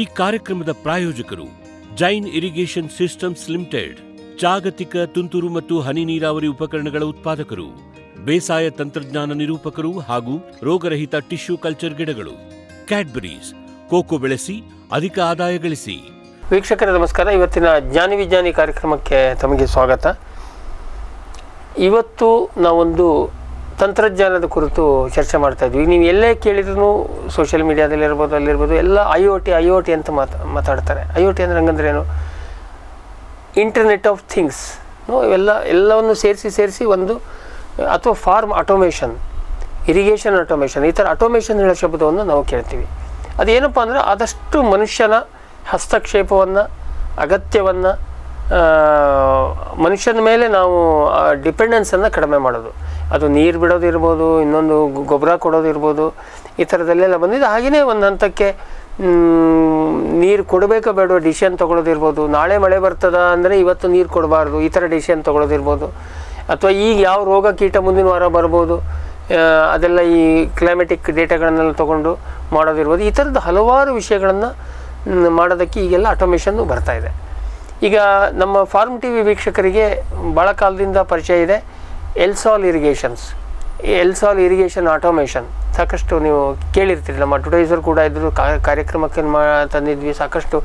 ಈ ಕಾರ್ಯಕ್ರಮದ ಪ್ರಾಯೋಜಕರು ಜೈನ್ ಇರಿಗೇಷನ್ ಸಿಸ್ಟಮ್ಸ್ ಲಿಮಿಟೆಡ್ ಜಾಗತಿಕ ತುಂತುರು ಮತ್ತು ಹನಿ ನೀರಾವರಿ ಉಪಕರಣಗಳ ಉತ್ಪಾದಕರು ಬೇಸಾಯ ತಂತ್ರಜ್ಞಾನ ನಿರೂಪಕರು ಹಾಗೂ ರೋಗರಹಿತ ಟಿಶ್ಯೂ ಕಲ್ಚರ್ ಗಿಡಗಳು ಕ್ಯಾಡ್ಬರೀಸ್ ಕೋಕೋ ಬೆಳೆಸಿ ಅಧಿಕ ಆದಾಯ ಗಳಿಸಿ ವೀಕ್ಷಕರ ನಮಸ್ಕಾರ ಇವತ್ತಿನ ಜ್ಞಾನ ವಿಜ್ಞಾನಿ ಕಾರ್ಯಕ್ರಮಕ್ಕೆ ತಮಗೆ ಸ್ವಾಗತ ಇವತ್ತು ನಾವೊಂದು ತಂತ್ರಜ್ಞಾನದ ಕುರಿತು ಚರ್ಚೆ ಮಾಡ್ತಾ ಇದ್ವಿ ನೀವು ಎಲ್ಲೇ ಕೇಳಿದ್ರು ಸೋಷಿಯಲ್ ಮೀಡಿಯಾದಲ್ಲಿ ಇರ್ಬೋದು ಅಲ್ಲಿರ್ಬೋದು ಎಲ್ಲ I O T I O T ಅಂತ ಮಾತಾ ಮಾತಾಡ್ತಾರೆ ಐ ಒ ಟಿ ಅಂದರೆ ಹಂಗಂದ್ರೆ ಏನು ಇಂಟರ್ನೆಟ್ ಆಫ್ ಥಿಂಗ್ಸ್ ಇವೆಲ್ಲ ಎಲ್ಲವನ್ನು ಸೇರಿಸಿ ಸೇರಿಸಿ ಒಂದು ಅಥವಾ ಫಾರ್ಮ್ ಆಟೋಮೇಷನ್ ಇರಿಗೇಷನ್ ಆಟೋಮೇಷನ್ ಈ ಥರ ಆಟೋಮೇಷನ್ ಹೇಳೋ ಶಬ್ದವನ್ನು ನಾವು ಕೇಳ್ತೀವಿ ಅದೇನಪ್ಪ ಅಂದರೆ ಆದಷ್ಟು ಮನುಷ್ಯನ ಹಸ್ತಕ್ಷೇಪವನ್ನು ಅಗತ್ಯವನ್ನು ಮನುಷ್ಯನ ಮೇಲೆ ನಾವು ಡಿಪೆಂಡೆನ್ಸನ್ನು ಕಡಿಮೆ ಮಾಡೋದು ಅದು ನೀರು ಬಿಡೋದಿರ್ಬೋದು ಇನ್ನೊಂದು ಗೊಬ್ಬರ ಕೊಡೋದಿರ್ಬೋದು ಈ ಥರದಲ್ಲೆಲ್ಲ ಬಂದಿದ್ದು ಹಾಗೆಯೇ ಒಂದು ಹಂತಕ್ಕೆ ನೀರು ಕೊಡಬೇಕೋ ಬೇಡ ಡಿಸಿಷನ್ ತೊಗೊಳೋದಿರ್ಬೋದು ನಾಳೆ ಮಳೆ ಬರ್ತದ ಅಂದರೆ ಇವತ್ತು ನೀರು ಕೊಡಬಾರ್ದು ಈ ಥರ ಡಿಸಿಷನ್ ತೊಗೊಳೋದಿರ್ಬೋದು ಅಥವಾ ಈಗ ಯಾವ ರೋಗ ಕೀಟ ಮುಂದಿನ ವಾರ ಬರ್ಬೋದು ಅದೆಲ್ಲ ಈ ಕ್ಲೈಮೆಟಿಕ್ ಡೇಟಾಗಳನ್ನೆಲ್ಲ ತೊಗೊಂಡು ಮಾಡೋದಿರ್ಬೋದು ಈ ಥರದ ಹಲವಾರು ವಿಷಯಗಳನ್ನು ಮಾಡೋದಕ್ಕೆ ಈಗೆಲ್ಲ ಆಟೋಮೇಷನ್ನು ಬರ್ತಾಯಿದೆ ಈಗ ನಮ್ಮ ಫಾರ್ಮ್ ಟಿ ವಿ ವೀಕ್ಷಕರಿಗೆ ಭಾಳ ಕಾಲದಿಂದ ಪರಿಚಯ ಇದೆ Elsol irrigations Elsol irrigation automation ಸಾಕಷ್ಟು ನೀವು ಕೇಳಿರ್ತೀರಿ ನಮ್ಮ ಅಡ್ವರ್ಟೈಸರ್ ಕೂಡ ಇದ್ರು ಕಾರ್ಯಕ್ರಮಕ್ಕೆ ಮಾ ತಂದಿದ್ವಿ ಸಾಕಷ್ಟು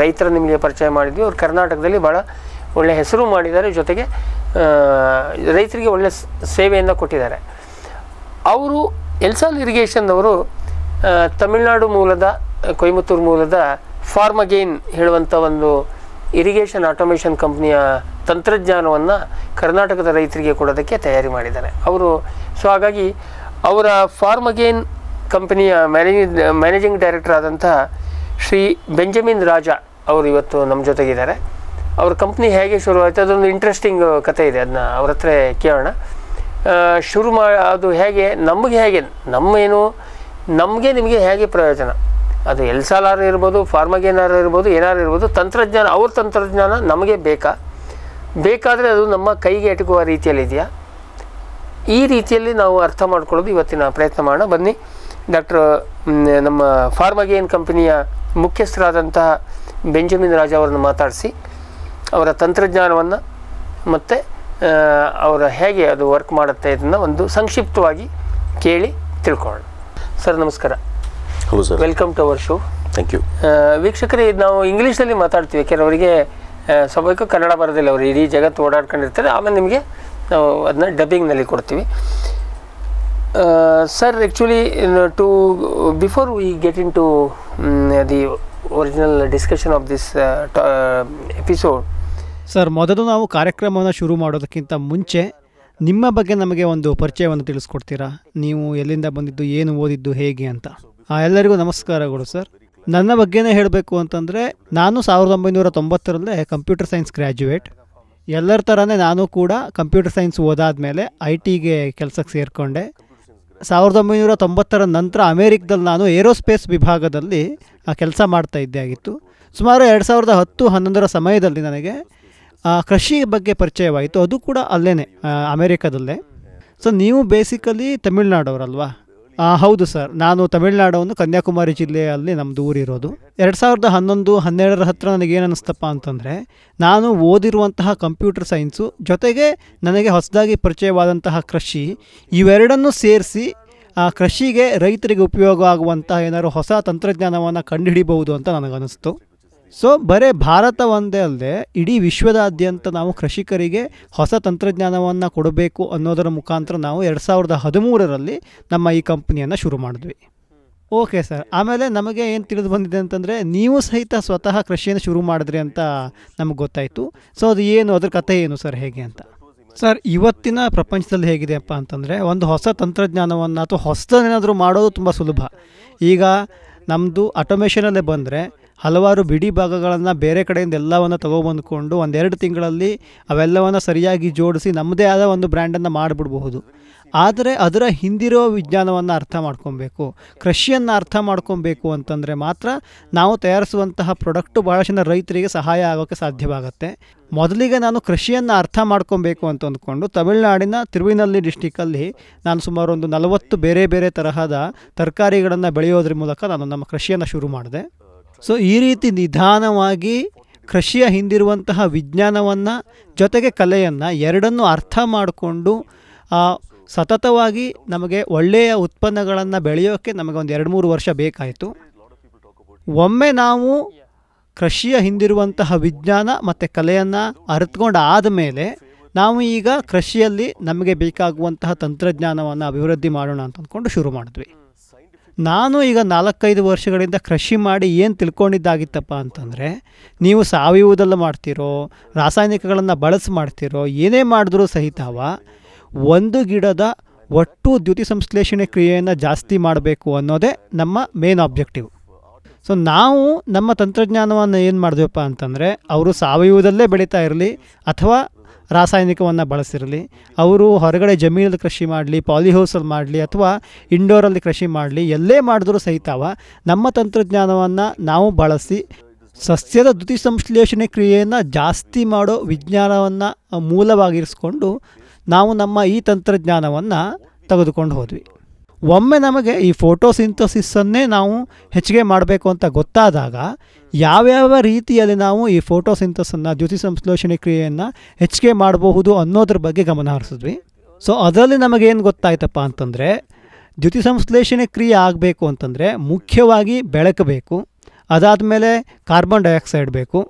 ರೈತರು ನಿಮಗೆ ಪರಿಚಯ ಮಾಡಿದ್ವಿ ಅವ್ರು ಕರ್ನಾಟಕದಲ್ಲಿ ಭಾಳ ಒಳ್ಳೆ ಹೆಸರು ಮಾಡಿದ್ದಾರೆ ಜೊತೆಗೆ ರೈತರಿಗೆ ಒಳ್ಳೆ ಸೇವೆಯನ್ನು ಕೊಟ್ಟಿದ್ದಾರೆ ಅವರು ಎಲ್ಸಾಲ್ ಇರಿಗೇಷನ್ನವರು ತಮಿಳ್ನಾಡು ಮೂಲದ ಕೊಯಮತ್ತೂರು ಮೂಲದ ಫಾರ್ಮ್ ಅಗೇನ್ ಹೇಳುವಂಥ ಒಂದು ಇರಿಗೇಷನ್ ಆಟೋಮೇಷನ್ ಕಂಪ್ನಿಯ ತಂತ್ರಜ್ಞಾನವನ್ನು ಕರ್ನಾಟಕದ ರೈತರಿಗೆ ಕೊಡೋದಕ್ಕೆ ತಯಾರಿ ಮಾಡಿದ್ದಾರೆ ಅವರು ಸೊ ಹಾಗಾಗಿ ಅವರ ಫಾರ್ಮ್ ಅಗೇನ್ ಕಂಪನಿಯ ಮ್ಯಾನೇಜ್ ಮ್ಯಾನೇಜಿಂಗ್ ಡೈರೆಕ್ಟರ್ ಆದಂಥ ಶ್ರೀ ಬೆಂಜಮಿನ್ ರಾಜ ಅವರು ಇವತ್ತು ನಮ್ಮ ಜೊತೆಗಿದ್ದಾರೆ ಅವ್ರ ಕಂಪ್ನಿ ಹೇಗೆ ಶುರುವಾಯಿತು ಅದೊಂದು ಇಂಟ್ರೆಸ್ಟಿಂಗ್ ಕತೆ ಇದೆ ಅದನ್ನ ಅವ್ರ ಹತ್ರ ಕೇಳೋಣ ಶುರು ಮಾ ಅದು ಹೇಗೆ ನಮಗೆ ಹೇಗೆ ನಮ್ಮೇನು ನಮಗೆ ನಿಮಗೆ ಹೇಗೆ ಪ್ರಯೋಜನ ಅದು ಎಲ್ ಇರ್ಬೋದು ಫಾರ್ಮಗೇನಾರು ಇರ್ಬೋದು ಏನಾರು ಇರ್ಬೋದು ತಂತ್ರಜ್ಞಾನ ಅವ್ರ ತಂತ್ರಜ್ಞಾನ ನಮಗೆ ಬೇಕಾ ಬೇಕಾದರೆ ಅದು ನಮ್ಮ ಕೈಗೆ ಎಟುಕುವ ರೀತಿಯಲ್ಲಿದೆಯಾ ಈ ರೀತಿಯಲ್ಲಿ ನಾವು ಅರ್ಥ ಮಾಡ್ಕೊಳ್ಳೋದು ಇವತ್ತಿನ ಪ್ರಯತ್ನ ಮಾಡೋಣ ಬನ್ನಿ ಡಾಕ್ಟರ್ ನಮ್ಮ ಫಾರ್ಮಗೇನ್ ಕಂಪನಿಯ ಮುಖ್ಯಸ್ಥರಾದಂತಹ ಬೆಂಜಮಿನ್ ರಾಜ ಅವರನ್ನು ಮಾತಾಡಿಸಿ ಅವರ ತಂತ್ರಜ್ಞಾನವನ್ನು ಮತ್ತು ಅವರ ಹೇಗೆ ಅದು ವರ್ಕ್ ಮಾಡುತ್ತೆ ಇದನ್ನು ಒಂದು ಸಂಕ್ಷಿಪ್ತವಾಗಿ ಕೇಳಿ ತಿಳ್ಕೊಳ್ಳೋಣ ಸರ್ ನಮಸ್ಕಾರ hello sir welcome to our show thank you ವೀಕ್ಷಕರೇ ನಾವು ಇಂಗ್ಲೀಷ್ನಲ್ಲಿ ಮಾತಾಡ್ತೀವಿ ಕೆಲವರಿಗೆ ಸ್ವಾಭಾವಿಕ ಕನ್ನಡ ಬರೋದಿಲ್ಲ ಅವರು ಇಡೀ ಜಗತ್ತು ಓಡಾಡ್ಕೊಂಡಿರ್ತಾರೆ ಆಮೇಲೆ ನಿಮಗೆ ನಾವು ಅದನ್ನ ಡಬ್ಬಿಂಗ್ನಲ್ಲಿ ಕೊಡ್ತೀವಿ sir actually to before we get in to the original discussion of this episode sir ಮೊದಲು ನಾವು ಕಾರ್ಯಕ್ರಮವನ್ನು ಶುರು ಮಾಡೋದಕ್ಕಿಂತ ಮುಂಚೆ ನಿಮ್ಮ ಬಗ್ಗೆ ನಮಗೆ ಒಂದು ಪರಿಚಯವನ್ನು ತಿಳಿಸ್ಕೊಡ್ತೀರಾ ನೀವು ಎಲ್ಲಿಂದ ಬಂದಿದ್ದು ಏನು ಓದಿದ್ದು ಹೇಗೆ ಅಂತ ಎಲ್ಲರಿಗೂ ನಮಸ್ಕಾರಗಳು ಸರ್ ನನ್ನ ಬಗ್ಗೆನೇ ಹೇಳಬೇಕು ಅಂತಂದರೆ ನಾನು ಸಾವಿರದ ಒಂಬೈನೂರ ತೊಂಬತ್ತರಲ್ಲೇ ಕಂಪ್ಯೂಟರ್ ಸೈನ್ಸ್ ಗ್ರ್ಯಾಜುಯೇಟ್ ಎಲ್ಲರ ಥರನೇ ನಾನು ಕೂಡ ಕಂಪ್ಯೂಟರ್ ಸೈನ್ಸ್ ಓದಾದ ಮೇಲೆ ಐ ಟಿಗೆ ಕೆಲಸಕ್ಕೆ ಸೇರಿಕೊಂಡೆ ಸಾವಿರದ ಒಂಬೈನೂರ ತೊಂಬತ್ತರ ನಂತರ ಅಮೇರಿಕದಲ್ಲಿ ನಾನು ಏರೋಸ್ಪೇಸ್ ವಿಭಾಗದಲ್ಲಿ ಕೆಲಸ ಮಾಡ್ತಾ ಇದ್ದೆ ಆಗಿತ್ತು ಸುಮಾರು ಎರಡು ಸಾವಿರದ ಹತ್ತು ಹನ್ನೊಂದರ ಸಮಯದಲ್ಲಿ ನನಗೆ ಕೃಷಿ ಬಗ್ಗೆ ಪರಿಚಯವಾಯಿತು ಅದು ಕೂಡ ಅಲ್ಲೇ ಅಮೇರಿಕಾದಲ್ಲೇ ಸೊ ನೀವು ಬೇಸಿಕಲಿ ತಮಿಳ್ನಾಡವರಲ್ವಾ ಹೌದು ಸರ್ ನಾನು ತಮಿಳುನಾಡವನ್ನು ಕನ್ಯಾಕುಮಾರಿ ಜಿಲ್ಲೆಯಲ್ಲಿ ನಮ್ಮದು ಊರಿರೋದು ಎರಡು ಸಾವಿರದ ಹನ್ನೊಂದು ಹನ್ನೆರಡರ ಹತ್ರ ನನಗೇನು ಅನ್ನಿಸ್ತಪ್ಪ ಅಂತಂದರೆ ನಾನು ಓದಿರುವಂತಹ ಕಂಪ್ಯೂಟರ್ ಸೈನ್ಸು ಜೊತೆಗೆ ನನಗೆ ಹೊಸದಾಗಿ ಪರಿಚಯವಾದಂತಹ ಕೃಷಿ ಇವೆರಡನ್ನು ಸೇರಿಸಿ ಆ ಕೃಷಿಗೆ ರೈತರಿಗೆ ಉಪಯೋಗ ಆಗುವಂತಹ ಏನಾದರೂ ಹೊಸ ತಂತ್ರಜ್ಞಾನವನ್ನು ಕಂಡುಹಿಡಿಬಹುದು ಅಂತ ನನಗನ್ನಿಸ್ತು ಸೊ ಬರೀ ಭಾರತ ಒಂದೇ ಅಲ್ಲದೆ ಇಡೀ ವಿಶ್ವದಾದ್ಯಂತ ನಾವು ಕೃಷಿಕರಿಗೆ ಹೊಸ ತಂತ್ರಜ್ಞಾನವನ್ನು ಕೊಡಬೇಕು ಅನ್ನೋದರ ಮುಖಾಂತರ ನಾವು ಎರಡು ಸಾವಿರದ ಹದಿಮೂರರಲ್ಲಿ ನಮ್ಮ ಈ ಕಂಪ್ನಿಯನ್ನು ಶುರು ಮಾಡಿದ್ವಿ ಓಕೆ ಸರ್ ಆಮೇಲೆ ನಮಗೆ ಏನು ತಿಳಿದು ಬಂದಿದೆ ಅಂತಂದರೆ ನೀವು ಸಹಿತ ಸ್ವತಃ ಕೃಷಿಯನ್ನು ಶುರು ಮಾಡಿದ್ರಿ ಅಂತ ನಮಗೆ ಗೊತ್ತಾಯಿತು ಸೊ ಅದು ಏನು ಅದ್ರ ಕಥೆ ಏನು ಸರ್ ಹೇಗೆ ಅಂತ ಸರ್ ಇವತ್ತಿನ ಪ್ರಪಂಚದಲ್ಲಿ ಹೇಗಿದೆಯಪ್ಪ ಅಂತಂದರೆ ಒಂದು ಹೊಸ ತಂತ್ರಜ್ಞಾನವನ್ನು ಅಥವಾ ಹೊಸದೇನಾದರೂ ಮಾಡೋದು ತುಂಬ ಸುಲಭ ಈಗ ನಮ್ಮದು ಆಟೋಮೇಷನಲ್ಲೇ ಬಂದರೆ ಹಲವಾರು ಬಿಡಿ ಭಾಗಗಳನ್ನು ಬೇರೆ ಕಡೆಯಿಂದ ಎಲ್ಲವನ್ನು ತಗೊಬಂದುಕೊಂಡು ಒಂದೆರಡು ತಿಂಗಳಲ್ಲಿ ಅವೆಲ್ಲವನ್ನು ಸರಿಯಾಗಿ ಜೋಡಿಸಿ ನಮ್ಮದೇ ಆದ ಒಂದು ಬ್ರ್ಯಾಂಡನ್ನು ಮಾಡಿಬಿಡ್ಬಹುದು ಆದರೆ ಅದರ ಹಿಂದಿರೋ ವಿಜ್ಞಾನವನ್ನು ಅರ್ಥ ಮಾಡ್ಕೊಬೇಕು ಕೃಷಿಯನ್ನು ಅರ್ಥ ಮಾಡ್ಕೊಬೇಕು ಅಂತಂದರೆ ಮಾತ್ರ ನಾವು ತಯಾರಿಸುವಂತಹ ಪ್ರಾಡಕ್ಟು ಭಾಳಷ್ಟು ಜನ ರೈತರಿಗೆ ಸಹಾಯ ಆಗೋಕ್ಕೆ ಸಾಧ್ಯವಾಗುತ್ತೆ ಮೊದಲಿಗೆ ನಾನು ಕೃಷಿಯನ್ನು ಅರ್ಥ ಮಾಡ್ಕೊಬೇಕು ಅಂತ ಅಂದ್ಕೊಂಡು ತಮಿಳುನಾಡಿನ ತಿರುವಿನಲ್ಲಿ ಡಿಸ್ಟಿಕಲ್ಲಿ ನಾನು ಸುಮಾರು ಒಂದು ನಲವತ್ತು ಬೇರೆ ಬೇರೆ ತರಹದ ತರಕಾರಿಗಳನ್ನು ಬೆಳೆಯೋದ್ರ ಮೂಲಕ ನಾನು ನಮ್ಮ ಕೃಷಿಯನ್ನು ಶುರು ಮಾಡಿದೆ ಸೊ ಈ ರೀತಿ ನಿಧಾನವಾಗಿ ಕೃಷಿಯ ಹಿಂದಿರುವಂತಹ ವಿಜ್ಞಾನವನ್ನು ಜೊತೆಗೆ ಕಲೆಯನ್ನು ಎರಡನ್ನೂ ಅರ್ಥ ಮಾಡಿಕೊಂಡು ಸತತವಾಗಿ ನಮಗೆ ಒಳ್ಳೆಯ ಉತ್ಪನ್ನಗಳನ್ನು ಬೆಳೆಯೋಕ್ಕೆ ನಮಗೆ ಒಂದು ಎರಡು ಮೂರು ವರ್ಷ ಬೇಕಾಯಿತು ಒಮ್ಮೆ ನಾವು ಕೃಷಿಯ ಹಿಂದಿರುವಂತಹ ವಿಜ್ಞಾನ ಮತ್ತು ಕಲೆಯನ್ನು ಅರಿತ್ಕೊಂಡು ಆದಮೇಲೆ ನಾವು ಈಗ ಕೃಷಿಯಲ್ಲಿ ನಮಗೆ ಬೇಕಾಗುವಂತಹ ತಂತ್ರಜ್ಞಾನವನ್ನು ಅಭಿವೃದ್ಧಿ ಮಾಡೋಣ ಅಂತ ಅಂದ್ಕೊಂಡು ಶುರು ಮಾಡಿದ್ವಿ ನಾನು ಈಗ ನಾಲ್ಕೈದು ವರ್ಷಗಳಿಂದ ಕೃಷಿ ಮಾಡಿ ಏನು ತಿಳ್ಕೊಂಡಿದ್ದಾಗಿತ್ತಪ್ಪ ಅಂತಂದರೆ ನೀವು ಸಾವಯವದಲ್ಲ ಮಾಡ್ತಿರೋ ರಾಸಾಯನಿಕಗಳನ್ನು ಬಳಸಿ ಮಾಡ್ತಿರೋ ಏನೇ ಮಾಡಿದ್ರೂ ಸಹಿತವ ಒಂದು ಗಿಡದ ಒಟ್ಟು ದ್ಯುತಿ ಸಂಶ್ಲೇಷಣೆ ಕ್ರಿಯೆಯನ್ನು ಜಾಸ್ತಿ ಮಾಡಬೇಕು ಅನ್ನೋದೇ ನಮ್ಮ ಮೇನ್ ಆಬ್ಜೆಕ್ಟಿವ್ ಸೊ ನಾವು ನಮ್ಮ ತಂತ್ರಜ್ಞಾನವನ್ನು ಏನು ಮಾಡಿದ್ವಪ್ಪ ಅಂತಂದರೆ ಅವರು ಸಾವಯವದಲ್ಲೇ ಬೆಳೀತಾ ಇರಲಿ ಅಥವಾ ರಾಸಾಯನಿಕವನ್ನು ಬಳಸಿರಲಿ ಅವರು ಹೊರಗಡೆ ಜಮೀನಲ್ಲಿ ಕೃಷಿ ಮಾಡಲಿ ಪಾಲಿಹೌಸಲ್ಲಿ ಮಾಡಲಿ ಅಥವಾ ಇಂಡೋರಲ್ಲಿ ಕೃಷಿ ಮಾಡಲಿ ಎಲ್ಲೇ ಮಾಡಿದ್ರೂ ಸಹಿತವ ನಮ್ಮ ತಂತ್ರಜ್ಞಾನವನ್ನು ನಾವು ಬಳಸಿ ಸಸ್ಯದ ದ್ಯುತಿ ಸಂಶ್ಲೇಷಣೆ ಕ್ರಿಯೆಯನ್ನು ಜಾಸ್ತಿ ಮಾಡೋ ವಿಜ್ಞಾನವನ್ನು ಮೂಲವಾಗಿರಿಸ್ಕೊಂಡು ನಾವು ನಮ್ಮ ಈ ತಂತ್ರಜ್ಞಾನವನ್ನು ತೆಗೆದುಕೊಂಡು ಹೋದ್ವಿ ಒಮ್ಮೆ ನಮಗೆ ಈ ಫೋಟೋಸಿಂಥಸಿಸ್ಸನ್ನೇ ನಾವು ಹೆಚ್ಚಿಗೆ ಮಾಡಬೇಕು ಅಂತ ಗೊತ್ತಾದಾಗ ಯಾವ್ಯಾವ ರೀತಿಯಲ್ಲಿ ನಾವು ಈ ಫೋಟೋಸಿಂಥಸನ್ನು ದ್ಯುತಿ ಸಂಶ್ಲೇಷಣೆ ಕ್ರಿಯೆಯನ್ನು ಹೆಚ್ಚಿಗೆ ಮಾಡಬಹುದು ಅನ್ನೋದ್ರ ಬಗ್ಗೆ ಗಮನ ಹರಿಸಿದ್ವಿ ಸೊ ಅದರಲ್ಲಿ ನಮಗೇನು ಗೊತ್ತಾಯ್ತಪ್ಪ ಅಂತಂದರೆ ದ್ಯುತಿ ಸಂಶ್ಲೇಷಣೆ ಕ್ರಿಯೆ ಆಗಬೇಕು ಅಂತಂದರೆ ಮುಖ್ಯವಾಗಿ ಬೆಳಕು ಬೇಕು ಅದಾದ ಮೇಲೆ ಕಾರ್ಬನ್ ಡೈಆಕ್ಸೈಡ್ ಬೇಕು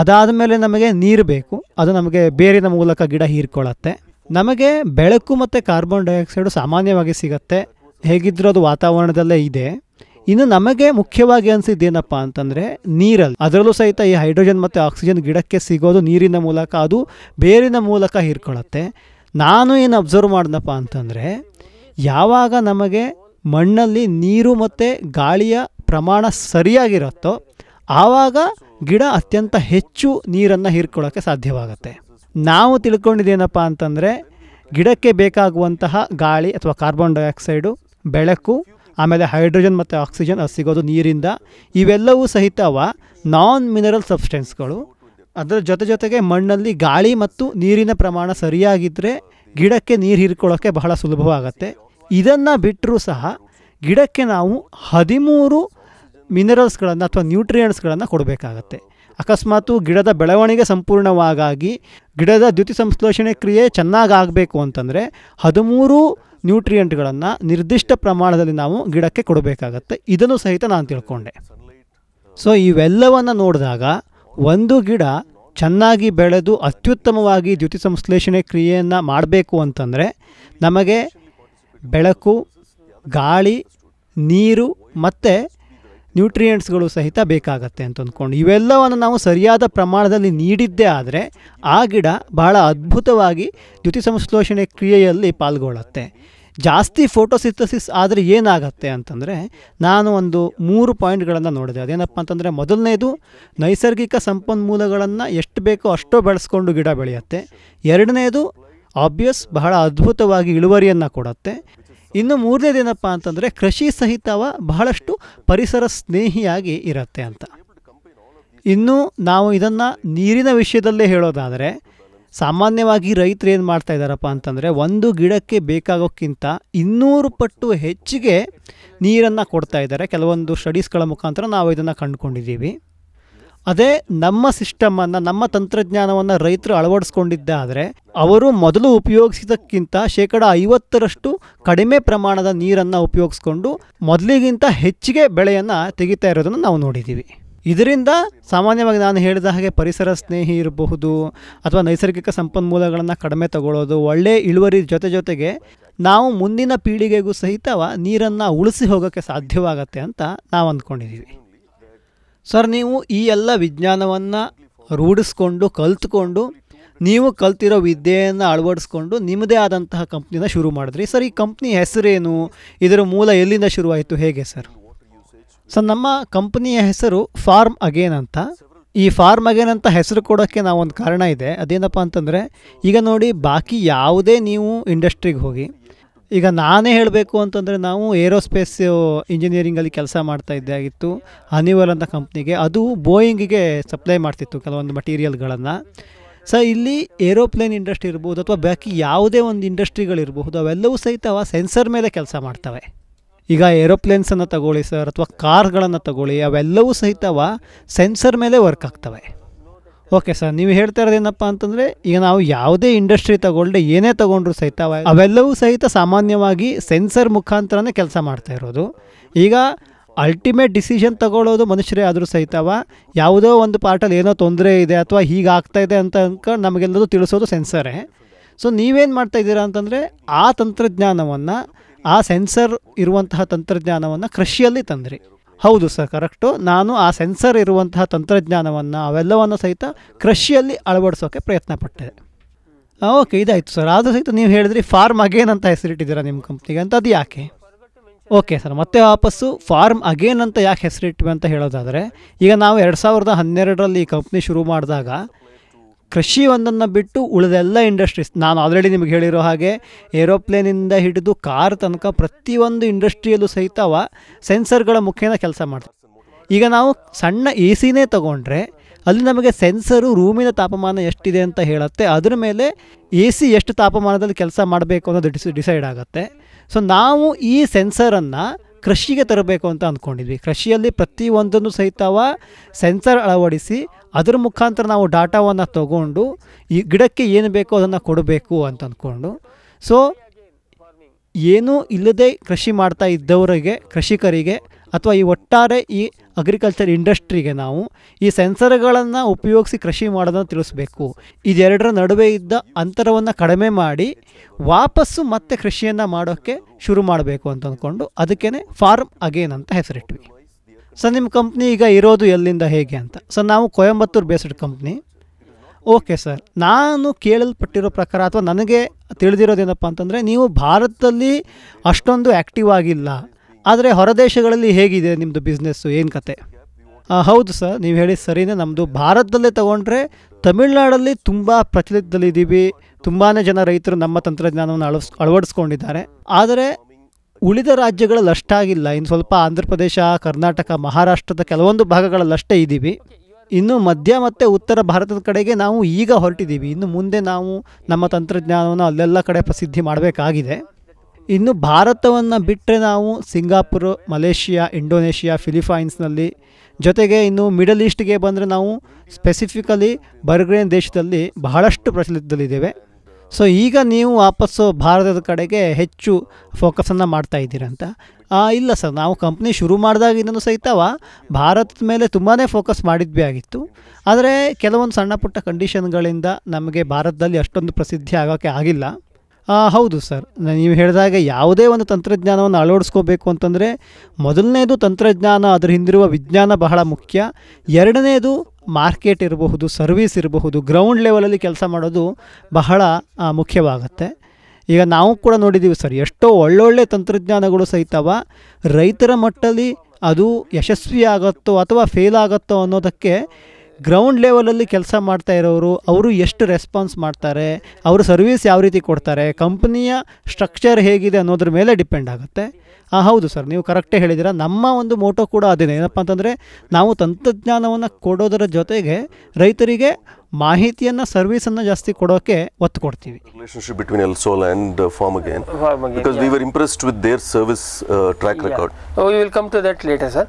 ಅದಾದ ಮೇಲೆ ನಮಗೆ ನೀರು ಬೇಕು ಅದು ನಮಗೆ ಬೇರಿನ ಮೂಲಕ ಗಿಡ ಹೀರ್ಕೊಳ್ಳುತ್ತೆ ನಮಗೆ ಬೆಳಕು ಮತ್ತು ಕಾರ್ಬನ್ ಡೈಆಕ್ಸೈಡು ಸಾಮಾನ್ಯವಾಗಿ ಸಿಗತ್ತೆ ಹೇಗಿದ್ರೂ ಅದು ವಾತಾವರಣದಲ್ಲೇ ಇದೆ ಇನ್ನು ನಮಗೆ ಮುಖ್ಯವಾಗಿ ಅನಿಸಿದ್ದೇನಪ್ಪ ಅಂತಂದರೆ ನೀರಲ್ಲಿ ಅದರಲ್ಲೂ ಸಹಿತ ಈ ಹೈಡ್ರೋಜನ್ ಮತ್ತು ಆಕ್ಸಿಜನ್ ಗಿಡಕ್ಕೆ ಸಿಗೋದು ನೀರಿನ ಮೂಲಕ ಅದು ಬೇರಿನ ಮೂಲಕ ಹೀರ್ಕೊಳ್ಳುತ್ತೆ ನಾನು ಏನು ಅಬ್ಸರ್ವ್ ಮಾಡಿದನಪ್ಪ ಅಂತಂದರೆ ಯಾವಾಗ ನಮಗೆ ಮಣ್ಣಲ್ಲಿ ನೀರು ಮತ್ತು ಗಾಳಿಯ ಪ್ರಮಾಣ ಸರಿಯಾಗಿರುತ್ತೋ ಆವಾಗ ಗಿಡ ಅತ್ಯಂತ ಹೆಚ್ಚು ನೀರನ್ನು ಹೀರ್ಕೊಳ್ಳೋಕ್ಕೆ ಸಾಧ್ಯವಾಗುತ್ತೆ ನಾವು ತಿಳ್ಕೊಂಡಿದ್ದೇನಪ್ಪ ಅಂತಂದರೆ ಗಿಡಕ್ಕೆ ಬೇಕಾಗುವಂತಹ ಗಾಳಿ ಅಥವಾ ಕಾರ್ಬನ್ ಡೈಆಕ್ಸೈಡು ಬೆಳಕು ಆಮೇಲೆ ಹೈಡ್ರೋಜನ್ ಮತ್ತು ಆಕ್ಸಿಜನ್ ಅದು ಸಿಗೋದು ನೀರಿಂದ ಇವೆಲ್ಲವೂ ಸಹಿತವ ನಾನ್ ಮಿನರಲ್ ಸಬ್ಸ್ಟೆನ್ಸ್ಗಳು ಅದರ ಜೊತೆ ಜೊತೆಗೆ ಮಣ್ಣಲ್ಲಿ ಗಾಳಿ ಮತ್ತು ನೀರಿನ ಪ್ರಮಾಣ ಸರಿಯಾಗಿದ್ದರೆ ಗಿಡಕ್ಕೆ ನೀರು ಹೀರ್ಕೊಳ್ಳೋಕ್ಕೆ ಬಹಳ ಸುಲಭವಾಗತ್ತೆ ಇದನ್ನು ಬಿಟ್ಟರೂ ಸಹ ಗಿಡಕ್ಕೆ ನಾವು ಹದಿಮೂರು ಮಿನರಲ್ಸ್ಗಳನ್ನು ಅಥವಾ ನ್ಯೂಟ್ರಿಯೆಂಟ್ಸ್ಗಳನ್ನು ಕೊಡಬೇಕಾಗತ್ತೆ ಅಕಸ್ಮಾತು ಗಿಡದ ಬೆಳವಣಿಗೆ ಸಂಪೂರ್ಣವಾಗಿ ಗಿಡದ ದ್ಯುತಿ ಸಂಶ್ಲೇಷಣೆ ಕ್ರಿಯೆ ಚೆನ್ನಾಗಾಗಬೇಕು ಅಂತಂದರೆ ಹದಿಮೂರು ನ್ಯೂಟ್ರಿಯೆಂಟ್ಗಳನ್ನು ನಿರ್ದಿಷ್ಟ ಪ್ರಮಾಣದಲ್ಲಿ ನಾವು ಗಿಡಕ್ಕೆ ಕೊಡಬೇಕಾಗತ್ತೆ ಇದನ್ನು ಸಹಿತ ನಾನು ತಿಳ್ಕೊಂಡೆ ಸೊ ಇವೆಲ್ಲವನ್ನು ನೋಡಿದಾಗ ಒಂದು ಗಿಡ ಚೆನ್ನಾಗಿ ಬೆಳೆದು ಅತ್ಯುತ್ತಮವಾಗಿ ದ್ಯುತಿ ಸಂಶ್ಲೇಷಣೆ ಕ್ರಿಯೆಯನ್ನು ಮಾಡಬೇಕು ಅಂತಂದರೆ ನಮಗೆ ಬೆಳಕು ಗಾಳಿ ನೀರು ಮತ್ತು ನ್ಯೂಟ್ರಿಯೆಂಟ್ಸ್ಗಳು ಸಹಿತ ಬೇಕಾಗತ್ತೆ ಅಂತ ಅಂದ್ಕೊಂಡು ಇವೆಲ್ಲವನ್ನು ನಾವು ಸರಿಯಾದ ಪ್ರಮಾಣದಲ್ಲಿ ನೀಡಿದ್ದೇ ಆದರೆ ಆ ಗಿಡ ಬಹಳ ಅದ್ಭುತವಾಗಿ ದ್ಯುತಿ ಸಂಶ್ಲೇಷಣೆ ಕ್ರಿಯೆಯಲ್ಲಿ ಪಾಲ್ಗೊಳ್ಳುತ್ತೆ ಜಾಸ್ತಿ ಸಿಂಥಸಿಸ್ ಆದರೆ ಏನಾಗತ್ತೆ ಅಂತಂದರೆ ನಾನು ಒಂದು ಮೂರು ಪಾಯಿಂಟ್ಗಳನ್ನು ನೋಡಿದೆ ಅದೇನಪ್ಪ ಅಂತಂದರೆ ಮೊದಲನೇದು ನೈಸರ್ಗಿಕ ಸಂಪನ್ಮೂಲಗಳನ್ನು ಎಷ್ಟು ಬೇಕೋ ಅಷ್ಟೋ ಬೆಳೆಸ್ಕೊಂಡು ಗಿಡ ಬೆಳೆಯುತ್ತೆ ಎರಡನೇದು ಆಬ್ವಿಯಸ್ ಬಹಳ ಅದ್ಭುತವಾಗಿ ಇಳುವರಿಯನ್ನು ಕೊಡುತ್ತೆ ಇನ್ನು ಮೂರನೇದೇನಪ್ಪ ಅಂತಂದರೆ ಕೃಷಿ ಸಹಿತವ ಬಹಳಷ್ಟು ಪರಿಸರ ಸ್ನೇಹಿಯಾಗಿ ಇರುತ್ತೆ ಅಂತ ಇನ್ನು ನಾವು ಇದನ್ನು ನೀರಿನ ವಿಷಯದಲ್ಲೇ ಹೇಳೋದಾದರೆ ಸಾಮಾನ್ಯವಾಗಿ ರೈತರು ಏನು ಮಾಡ್ತಾ ಇದ್ದಾರಪ್ಪ ಅಂತಂದರೆ ಒಂದು ಗಿಡಕ್ಕೆ ಬೇಕಾಗೋಕ್ಕಿಂತ ಇನ್ನೂರು ಪಟ್ಟು ಹೆಚ್ಚಿಗೆ ನೀರನ್ನು ಕೊಡ್ತಾ ಇದ್ದಾರೆ ಕೆಲವೊಂದು ಸ್ಟಡೀಸ್ಗಳ ಮುಖಾಂತರ ನಾವು ಇದನ್ನು ಕಂಡುಕೊಂಡಿದ್ದೀವಿ ಅದೇ ನಮ್ಮ ಸಿಸ್ಟಮನ್ನು ನಮ್ಮ ತಂತ್ರಜ್ಞಾನವನ್ನು ರೈತರು ಅಳವಡಿಸ್ಕೊಂಡಿದ್ದಾದರೆ ಅವರು ಮೊದಲು ಉಪಯೋಗಿಸಿದಕ್ಕಿಂತ ಶೇಕಡ ಐವತ್ತರಷ್ಟು ಕಡಿಮೆ ಪ್ರಮಾಣದ ನೀರನ್ನು ಉಪಯೋಗಿಸ್ಕೊಂಡು ಮೊದಲಿಗಿಂತ ಹೆಚ್ಚಿಗೆ ಬೆಳೆಯನ್ನು ತೆಗಿತಾ ಇರೋದನ್ನು ನಾವು ನೋಡಿದ್ದೀವಿ ಇದರಿಂದ ಸಾಮಾನ್ಯವಾಗಿ ನಾನು ಹೇಳಿದ ಹಾಗೆ ಪರಿಸರ ಸ್ನೇಹಿ ಇರಬಹುದು ಅಥವಾ ನೈಸರ್ಗಿಕ ಸಂಪನ್ಮೂಲಗಳನ್ನು ಕಡಿಮೆ ತಗೊಳ್ಳೋದು ಒಳ್ಳೆಯ ಇಳುವರಿ ಜೊತೆ ಜೊತೆಗೆ ನಾವು ಮುಂದಿನ ಪೀಳಿಗೆಗೂ ಸಹಿತ ನೀರನ್ನು ಉಳಿಸಿ ಹೋಗೋಕ್ಕೆ ಸಾಧ್ಯವಾಗತ್ತೆ ಅಂತ ನಾವು ಅಂದ್ಕೊಂಡಿದ್ದೀವಿ ಸರ್ ನೀವು ಈ ಎಲ್ಲ ವಿಜ್ಞಾನವನ್ನು ರೂಢಿಸ್ಕೊಂಡು ಕಲ್ತ್ಕೊಂಡು ನೀವು ಕಲ್ತಿರೋ ವಿದ್ಯೆಯನ್ನು ಅಳವಡಿಸ್ಕೊಂಡು ನಿಮ್ಮದೇ ಆದಂತಹ ಕಂಪ್ನಿನ ಶುರು ಮಾಡಿದ್ರಿ ಸರ್ ಈ ಕಂಪ್ನಿ ಹೆಸರೇನು ಇದರ ಮೂಲ ಎಲ್ಲಿಂದ ಶುರುವಾಯಿತು ಹೇಗೆ ಸರ್ ಸೊ ನಮ್ಮ ಕಂಪ್ನಿಯ ಹೆಸರು ಫಾರ್ಮ್ ಅಗೇನ್ ಅಂತ ಈ ಫಾರ್ಮ್ ಅಗೇನ್ ಅಂತ ಹೆಸರು ಕೊಡೋಕ್ಕೆ ನಾವೊಂದು ಕಾರಣ ಇದೆ ಅದೇನಪ್ಪ ಅಂತಂದರೆ ಈಗ ನೋಡಿ ಬಾಕಿ ಯಾವುದೇ ನೀವು ಇಂಡಸ್ಟ್ರಿಗೆ ಹೋಗಿ ಈಗ ನಾನೇ ಹೇಳಬೇಕು ಅಂತಂದರೆ ನಾವು ಏರೋಸ್ಪೇಸ್ ಇಂಜಿನಿಯರಿಂಗಲ್ಲಿ ಕೆಲಸ ಮಾಡ್ತಾ ಇದ್ದೆ ಆಗಿತ್ತು ಅನಿವಲ್ ಅಂತ ಕಂಪ್ನಿಗೆ ಅದು ಬೋಯಿಂಗಿಗೆ ಸಪ್ಲೈ ಮಾಡ್ತಿತ್ತು ಕೆಲವೊಂದು ಮಟೀರಿಯಲ್ಗಳನ್ನು ಸೊ ಇಲ್ಲಿ ಏರೋಪ್ಲೇನ್ ಇಂಡಸ್ಟ್ರಿ ಇರ್ಬೋದು ಅಥವಾ ಬಾಕಿ ಯಾವುದೇ ಒಂದು ಇಂಡಸ್ಟ್ರಿಗಳಿರ್ಬಹುದು ಅವೆಲ್ಲವೂ ಸಹಿತ ಅವ ಸೆನ್ಸರ್ ಮೇಲೆ ಕೆಲಸ ಮಾಡ್ತವೆ ಈಗ ಏರೋಪ್ಲೇನ್ಸನ್ನು ತಗೊಳ್ಳಿ ಸರ್ ಅಥವಾ ಕಾರ್ಗಳನ್ನು ತಗೊಳ್ಳಿ ಅವೆಲ್ಲವೂ ಸಹಿತವ ಸೆನ್ಸರ್ ಮೇಲೆ ವರ್ಕ್ ಆಗ್ತವೆ ಓಕೆ ಸರ್ ನೀವು ಹೇಳ್ತಾ ಇರೋದೇನಪ್ಪ ಅಂತಂದರೆ ಈಗ ನಾವು ಯಾವುದೇ ಇಂಡಸ್ಟ್ರಿ ತಗೊಳ್ಳದೆ ಏನೇ ತಗೊಂಡ್ರು ಸಹಿತ ಅವೆಲ್ಲವೂ ಸಹಿತ ಸಾಮಾನ್ಯವಾಗಿ ಸೆನ್ಸರ್ ಮುಖಾಂತರನೇ ಕೆಲಸ ಮಾಡ್ತಾ ಇರೋದು ಈಗ ಅಲ್ಟಿಮೇಟ್ ಡಿಸಿಷನ್ ತಗೊಳ್ಳೋದು ಮನುಷ್ಯರೇ ಆದರೂ ಸಹಿತವ ಯಾವುದೋ ಒಂದು ಪಾರ್ಟಲ್ಲಿ ಏನೋ ತೊಂದರೆ ಇದೆ ಅಥವಾ ಹೀಗೆ ಇದೆ ಅಂತ ಅಂದ್ಕೊಂಡು ನಮಗೆಲ್ಲದೂ ತಿಳಿಸೋದು ಸೆನ್ಸರೇ ಸೊ ನೀವೇನು ಮಾಡ್ತಾ ಇದ್ದೀರಾ ಅಂತಂದರೆ ಆ ತಂತ್ರಜ್ಞಾನವನ್ನು ಆ ಸೆನ್ಸರ್ ಇರುವಂತಹ ತಂತ್ರಜ್ಞಾನವನ್ನು ಕೃಷಿಯಲ್ಲಿ ತಂದ್ರಿ ಹೌದು ಸರ್ ಕರೆಕ್ಟು ನಾನು ಆ ಸೆನ್ಸರ್ ಇರುವಂತಹ ತಂತ್ರಜ್ಞಾನವನ್ನು ಅವೆಲ್ಲವನ್ನು ಸಹಿತ ಕೃಷಿಯಲ್ಲಿ ಅಳವಡಿಸೋಕೆ ಪ್ರಯತ್ನ ಪಟ್ಟಿದೆ ಓಕೆ ಇದಾಯಿತು ಸರ್ ಆದರೂ ಸಹಿತ ನೀವು ಹೇಳಿದ್ರಿ ಫಾರ್ಮ್ ಅಗೇನ್ ಅಂತ ಹೆಸರಿಟ್ಟಿದ್ದೀರಾ ನಿಮ್ಮ ಕಂಪ್ನಿಗೆ ಅಂತ ಅದು ಯಾಕೆ ಓಕೆ ಸರ್ ಮತ್ತೆ ವಾಪಸ್ಸು ಫಾರ್ಮ್ ಅಗೇನ್ ಅಂತ ಯಾಕೆ ಹೆಸರಿಟ್ಟಿವೆ ಅಂತ ಹೇಳೋದಾದರೆ ಈಗ ನಾವು ಎರಡು ಸಾವಿರದ ಹನ್ನೆರಡರಲ್ಲಿ ಈ ಕಂಪ್ನಿ ಶುರು ಮಾಡಿದಾಗ ಕೃಷಿ ಒಂದನ್ನು ಬಿಟ್ಟು ಉಳಿದೆಲ್ಲ ಇಂಡಸ್ಟ್ರೀಸ್ ನಾನು ಆಲ್ರೆಡಿ ನಿಮಗೆ ಹೇಳಿರೋ ಹಾಗೆ ಏರೋಪ್ಲೇನಿಂದ ಹಿಡಿದು ಕಾರ್ ತನಕ ಪ್ರತಿಯೊಂದು ಇಂಡಸ್ಟ್ರಿಯಲ್ಲೂ ಅವ ಸೆನ್ಸರ್ಗಳ ಮುಖೇನ ಕೆಲಸ ಮಾಡ್ತಾರೆ ಈಗ ನಾವು ಸಣ್ಣ ಎ ಸಿನೇ ತಗೊಂಡ್ರೆ ಅಲ್ಲಿ ನಮಗೆ ಸೆನ್ಸರು ರೂಮಿನ ತಾಪಮಾನ ಎಷ್ಟಿದೆ ಅಂತ ಹೇಳುತ್ತೆ ಅದರ ಮೇಲೆ ಎ ಸಿ ಎಷ್ಟು ತಾಪಮಾನದಲ್ಲಿ ಕೆಲಸ ಮಾಡಬೇಕು ಅನ್ನೋದು ಡಿಸ್ ಡಿಸೈಡ್ ಆಗುತ್ತೆ ಸೊ ನಾವು ಈ ಸೆನ್ಸರನ್ನು ಕೃಷಿಗೆ ತರಬೇಕು ಅಂತ ಅಂದ್ಕೊಂಡಿದ್ವಿ ಕೃಷಿಯಲ್ಲಿ ಪ್ರತಿಯೊಂದನ್ನು ಸಹಿತವ ಸೆನ್ಸರ್ ಅಳವಡಿಸಿ ಅದರ ಮುಖಾಂತರ ನಾವು ಡಾಟಾವನ್ನು ತಗೊಂಡು ಈ ಗಿಡಕ್ಕೆ ಏನು ಬೇಕೋ ಅದನ್ನು ಕೊಡಬೇಕು ಅಂತ ಅಂದ್ಕೊಂಡು ಸೊ ಏನೂ ಇಲ್ಲದೆ ಕೃಷಿ ಮಾಡ್ತಾ ಇದ್ದವರಿಗೆ ಕೃಷಿಕರಿಗೆ ಅಥವಾ ಈ ಒಟ್ಟಾರೆ ಈ ಅಗ್ರಿಕಲ್ಚರ್ ಇಂಡಸ್ಟ್ರಿಗೆ ನಾವು ಈ ಸೆನ್ಸರ್ಗಳನ್ನು ಉಪಯೋಗಿಸಿ ಕೃಷಿ ಮಾಡೋದನ್ನು ತಿಳಿಸ್ಬೇಕು ಇದೆರಡರ ನಡುವೆ ಇದ್ದ ಅಂತರವನ್ನು ಕಡಿಮೆ ಮಾಡಿ ವಾಪಸ್ಸು ಮತ್ತೆ ಕೃಷಿಯನ್ನು ಮಾಡೋಕ್ಕೆ ಶುರು ಮಾಡಬೇಕು ಅಂತ ಅಂದ್ಕೊಂಡು ಅದಕ್ಕೇ ಫಾರ್ಮ್ ಅಗೇನ್ ಅಂತ ಹೆಸರಿಟ್ವಿ ಸರ್ ನಿಮ್ಮ ಕಂಪ್ನಿ ಈಗ ಇರೋದು ಎಲ್ಲಿಂದ ಹೇಗೆ ಅಂತ ಸರ್ ನಾವು Coimbatore based company okay sir ನಾನು ಕೇಳಲ್ಪಟ್ಟಿರೋ ಪ್ರಕಾರ ಅಥವಾ ನನಗೆ ತಿಳಿದಿರೋದೇನಪ್ಪ ಅಂತಂದರೆ ನೀವು ಭಾರತದಲ್ಲಿ ಅಷ್ಟೊಂದು ಆ್ಯಕ್ಟಿವ್ ಆಗಿಲ್ಲ ಆದರೆ ಹೊರದೇಶಗಳಲ್ಲಿ ಹೇಗಿದೆ ನಿಮ್ಮದು ಬಿಸ್ನೆಸ್ಸು ಏನು ಕತೆ ಹೌದು ಸರ್ ನೀವು ಹೇಳಿ ಸರಿನೇ ನಮ್ಮದು ಭಾರತದಲ್ಲೇ ತೊಗೊಂಡ್ರೆ ತಮಿಳ್ನಾಡಲ್ಲಿ ತುಂಬ ಪ್ರಚಲಿತದಲ್ಲಿದ್ದೀವಿ ತುಂಬಾ ಜನ ರೈತರು ನಮ್ಮ ತಂತ್ರಜ್ಞಾನವನ್ನು ಅಳವಸ್ ಅಳವಡಿಸ್ಕೊಂಡಿದ್ದಾರೆ ಆದರೆ ಉಳಿದ ರಾಜ್ಯಗಳಲ್ಲಿ ಅಷ್ಟಾಗಿಲ್ಲ ಇನ್ನು ಸ್ವಲ್ಪ ಆಂಧ್ರ ಪ್ರದೇಶ ಕರ್ನಾಟಕ ಮಹಾರಾಷ್ಟ್ರದ ಕೆಲವೊಂದು ಭಾಗಗಳಲ್ಲಷ್ಟೇ ಇದ್ದೀವಿ ಇನ್ನು ಮಧ್ಯ ಮತ್ತು ಉತ್ತರ ಭಾರತದ ಕಡೆಗೆ ನಾವು ಈಗ ಹೊರಟಿದ್ದೀವಿ ಇನ್ನು ಮುಂದೆ ನಾವು ನಮ್ಮ ತಂತ್ರಜ್ಞಾನವನ್ನು ಅಲ್ಲೆಲ್ಲ ಕಡೆ ಪ್ರಸಿದ್ಧಿ ಮಾಡಬೇಕಾಗಿದೆ ಇನ್ನು ಭಾರತವನ್ನು ಬಿಟ್ಟರೆ ನಾವು ಸಿಂಗಾಪುರ್ ಮಲೇಷಿಯಾ ಇಂಡೋನೇಷಿಯಾ ಫಿಲಿಪೈನ್ಸ್ನಲ್ಲಿ ಜೊತೆಗೆ ಇನ್ನು ಮಿಡಲ್ ಈಸ್ಟ್ಗೆ ಬಂದರೆ ನಾವು ಸ್ಪೆಸಿಫಿಕಲಿ ಬರ್ಗ್ರೇನ್ ದೇಶದಲ್ಲಿ ಬಹಳಷ್ಟು ಪ್ರಚಲಿತದಲ್ಲಿದ್ದೇವೆ ಸೊ ಈಗ ನೀವು ವಾಪಸ್ಸು ಭಾರತದ ಕಡೆಗೆ ಹೆಚ್ಚು ಫೋಕಸನ್ನು ಮಾಡ್ತಾ ಇದ್ದೀರಂತ ಇಲ್ಲ ಸರ್ ನಾವು ಕಂಪ್ನಿ ಶುರು ಮಾಡಿದಾಗ ಇನ್ನೂ ಸಹಿತವ ಭಾರತದ ಮೇಲೆ ತುಂಬಾ ಫೋಕಸ್ ಮಾಡಿದ್ವಿ ಆಗಿತ್ತು ಆದರೆ ಕೆಲವೊಂದು ಸಣ್ಣ ಪುಟ್ಟ ಕಂಡೀಷನ್ಗಳಿಂದ ನಮಗೆ ಭಾರತದಲ್ಲಿ ಅಷ್ಟೊಂದು ಪ್ರಸಿದ್ಧಿ ಆಗೋಕ್ಕೆ ಆಗಿಲ್ಲ ಹೌದು ಸರ್ ನೀವು ಹೇಳಿದಾಗ ಯಾವುದೇ ಒಂದು ತಂತ್ರಜ್ಞಾನವನ್ನು ಅಳವಡಿಸ್ಕೋಬೇಕು ಅಂತಂದರೆ ಮೊದಲನೇದು ತಂತ್ರಜ್ಞಾನ ಅದರ ಹಿಂದಿರುವ ವಿಜ್ಞಾನ ಬಹಳ ಮುಖ್ಯ ಎರಡನೇದು ಮಾರ್ಕೆಟ್ ಇರಬಹುದು ಸರ್ವೀಸ್ ಇರಬಹುದು ಗ್ರೌಂಡ್ ಲೆವೆಲಲ್ಲಿ ಕೆಲಸ ಮಾಡೋದು ಬಹಳ ಮುಖ್ಯವಾಗುತ್ತೆ ಈಗ ನಾವು ಕೂಡ ನೋಡಿದ್ದೀವಿ ಸರ್ ಎಷ್ಟೋ ಒಳ್ಳೊಳ್ಳೆ ತಂತ್ರಜ್ಞಾನಗಳು ಸಹಿತವ ರೈತರ ಮಟ್ಟಲ್ಲಿ ಅದು ಯಶಸ್ವಿ ಅಥವಾ ಫೇಲ್ ಆಗತ್ತೋ ಅನ್ನೋದಕ್ಕೆ ಗ್ರೌಂಡ್ ಲೆವೆಲಲ್ಲಿ ಕೆಲಸ ಮಾಡ್ತಾ ಇರೋರು ಅವರು ಎಷ್ಟು ರೆಸ್ಪಾನ್ಸ್ ಮಾಡ್ತಾರೆ ಅವರು ಸರ್ವಿಸ್ ಯಾವ ರೀತಿ ಕೊಡ್ತಾರೆ ಕಂಪ್ನಿಯ ಸ್ಟ್ರಕ್ಚರ್ ಹೇಗಿದೆ ಅನ್ನೋದ್ರ ಮೇಲೆ ಡಿಪೆಂಡ್ ಆಗುತ್ತೆ ಹಾಂ ಹೌದು ಸರ್ ನೀವು ಕರೆಕ್ಟೇ ಹೇಳಿದ್ದೀರಾ ನಮ್ಮ ಒಂದು ಮೋಟೋ ಕೂಡ ಅದೇ ಏನಪ್ಪ ಅಂತಂದರೆ ನಾವು ತಂತ್ರಜ್ಞಾನವನ್ನು ಕೊಡೋದರ ಜೊತೆಗೆ ರೈತರಿಗೆ ಮಾಹಿತಿಯನ್ನು ಸರ್ವಿಸನ್ನು ಜಾಸ್ತಿ ಕೊಡೋಕ್ಕೆ ಒತ್ತು ಕೊಡ್ತೀವಿ relationship between Elsol and farm again because we were impressed with their service track record will come to that later sir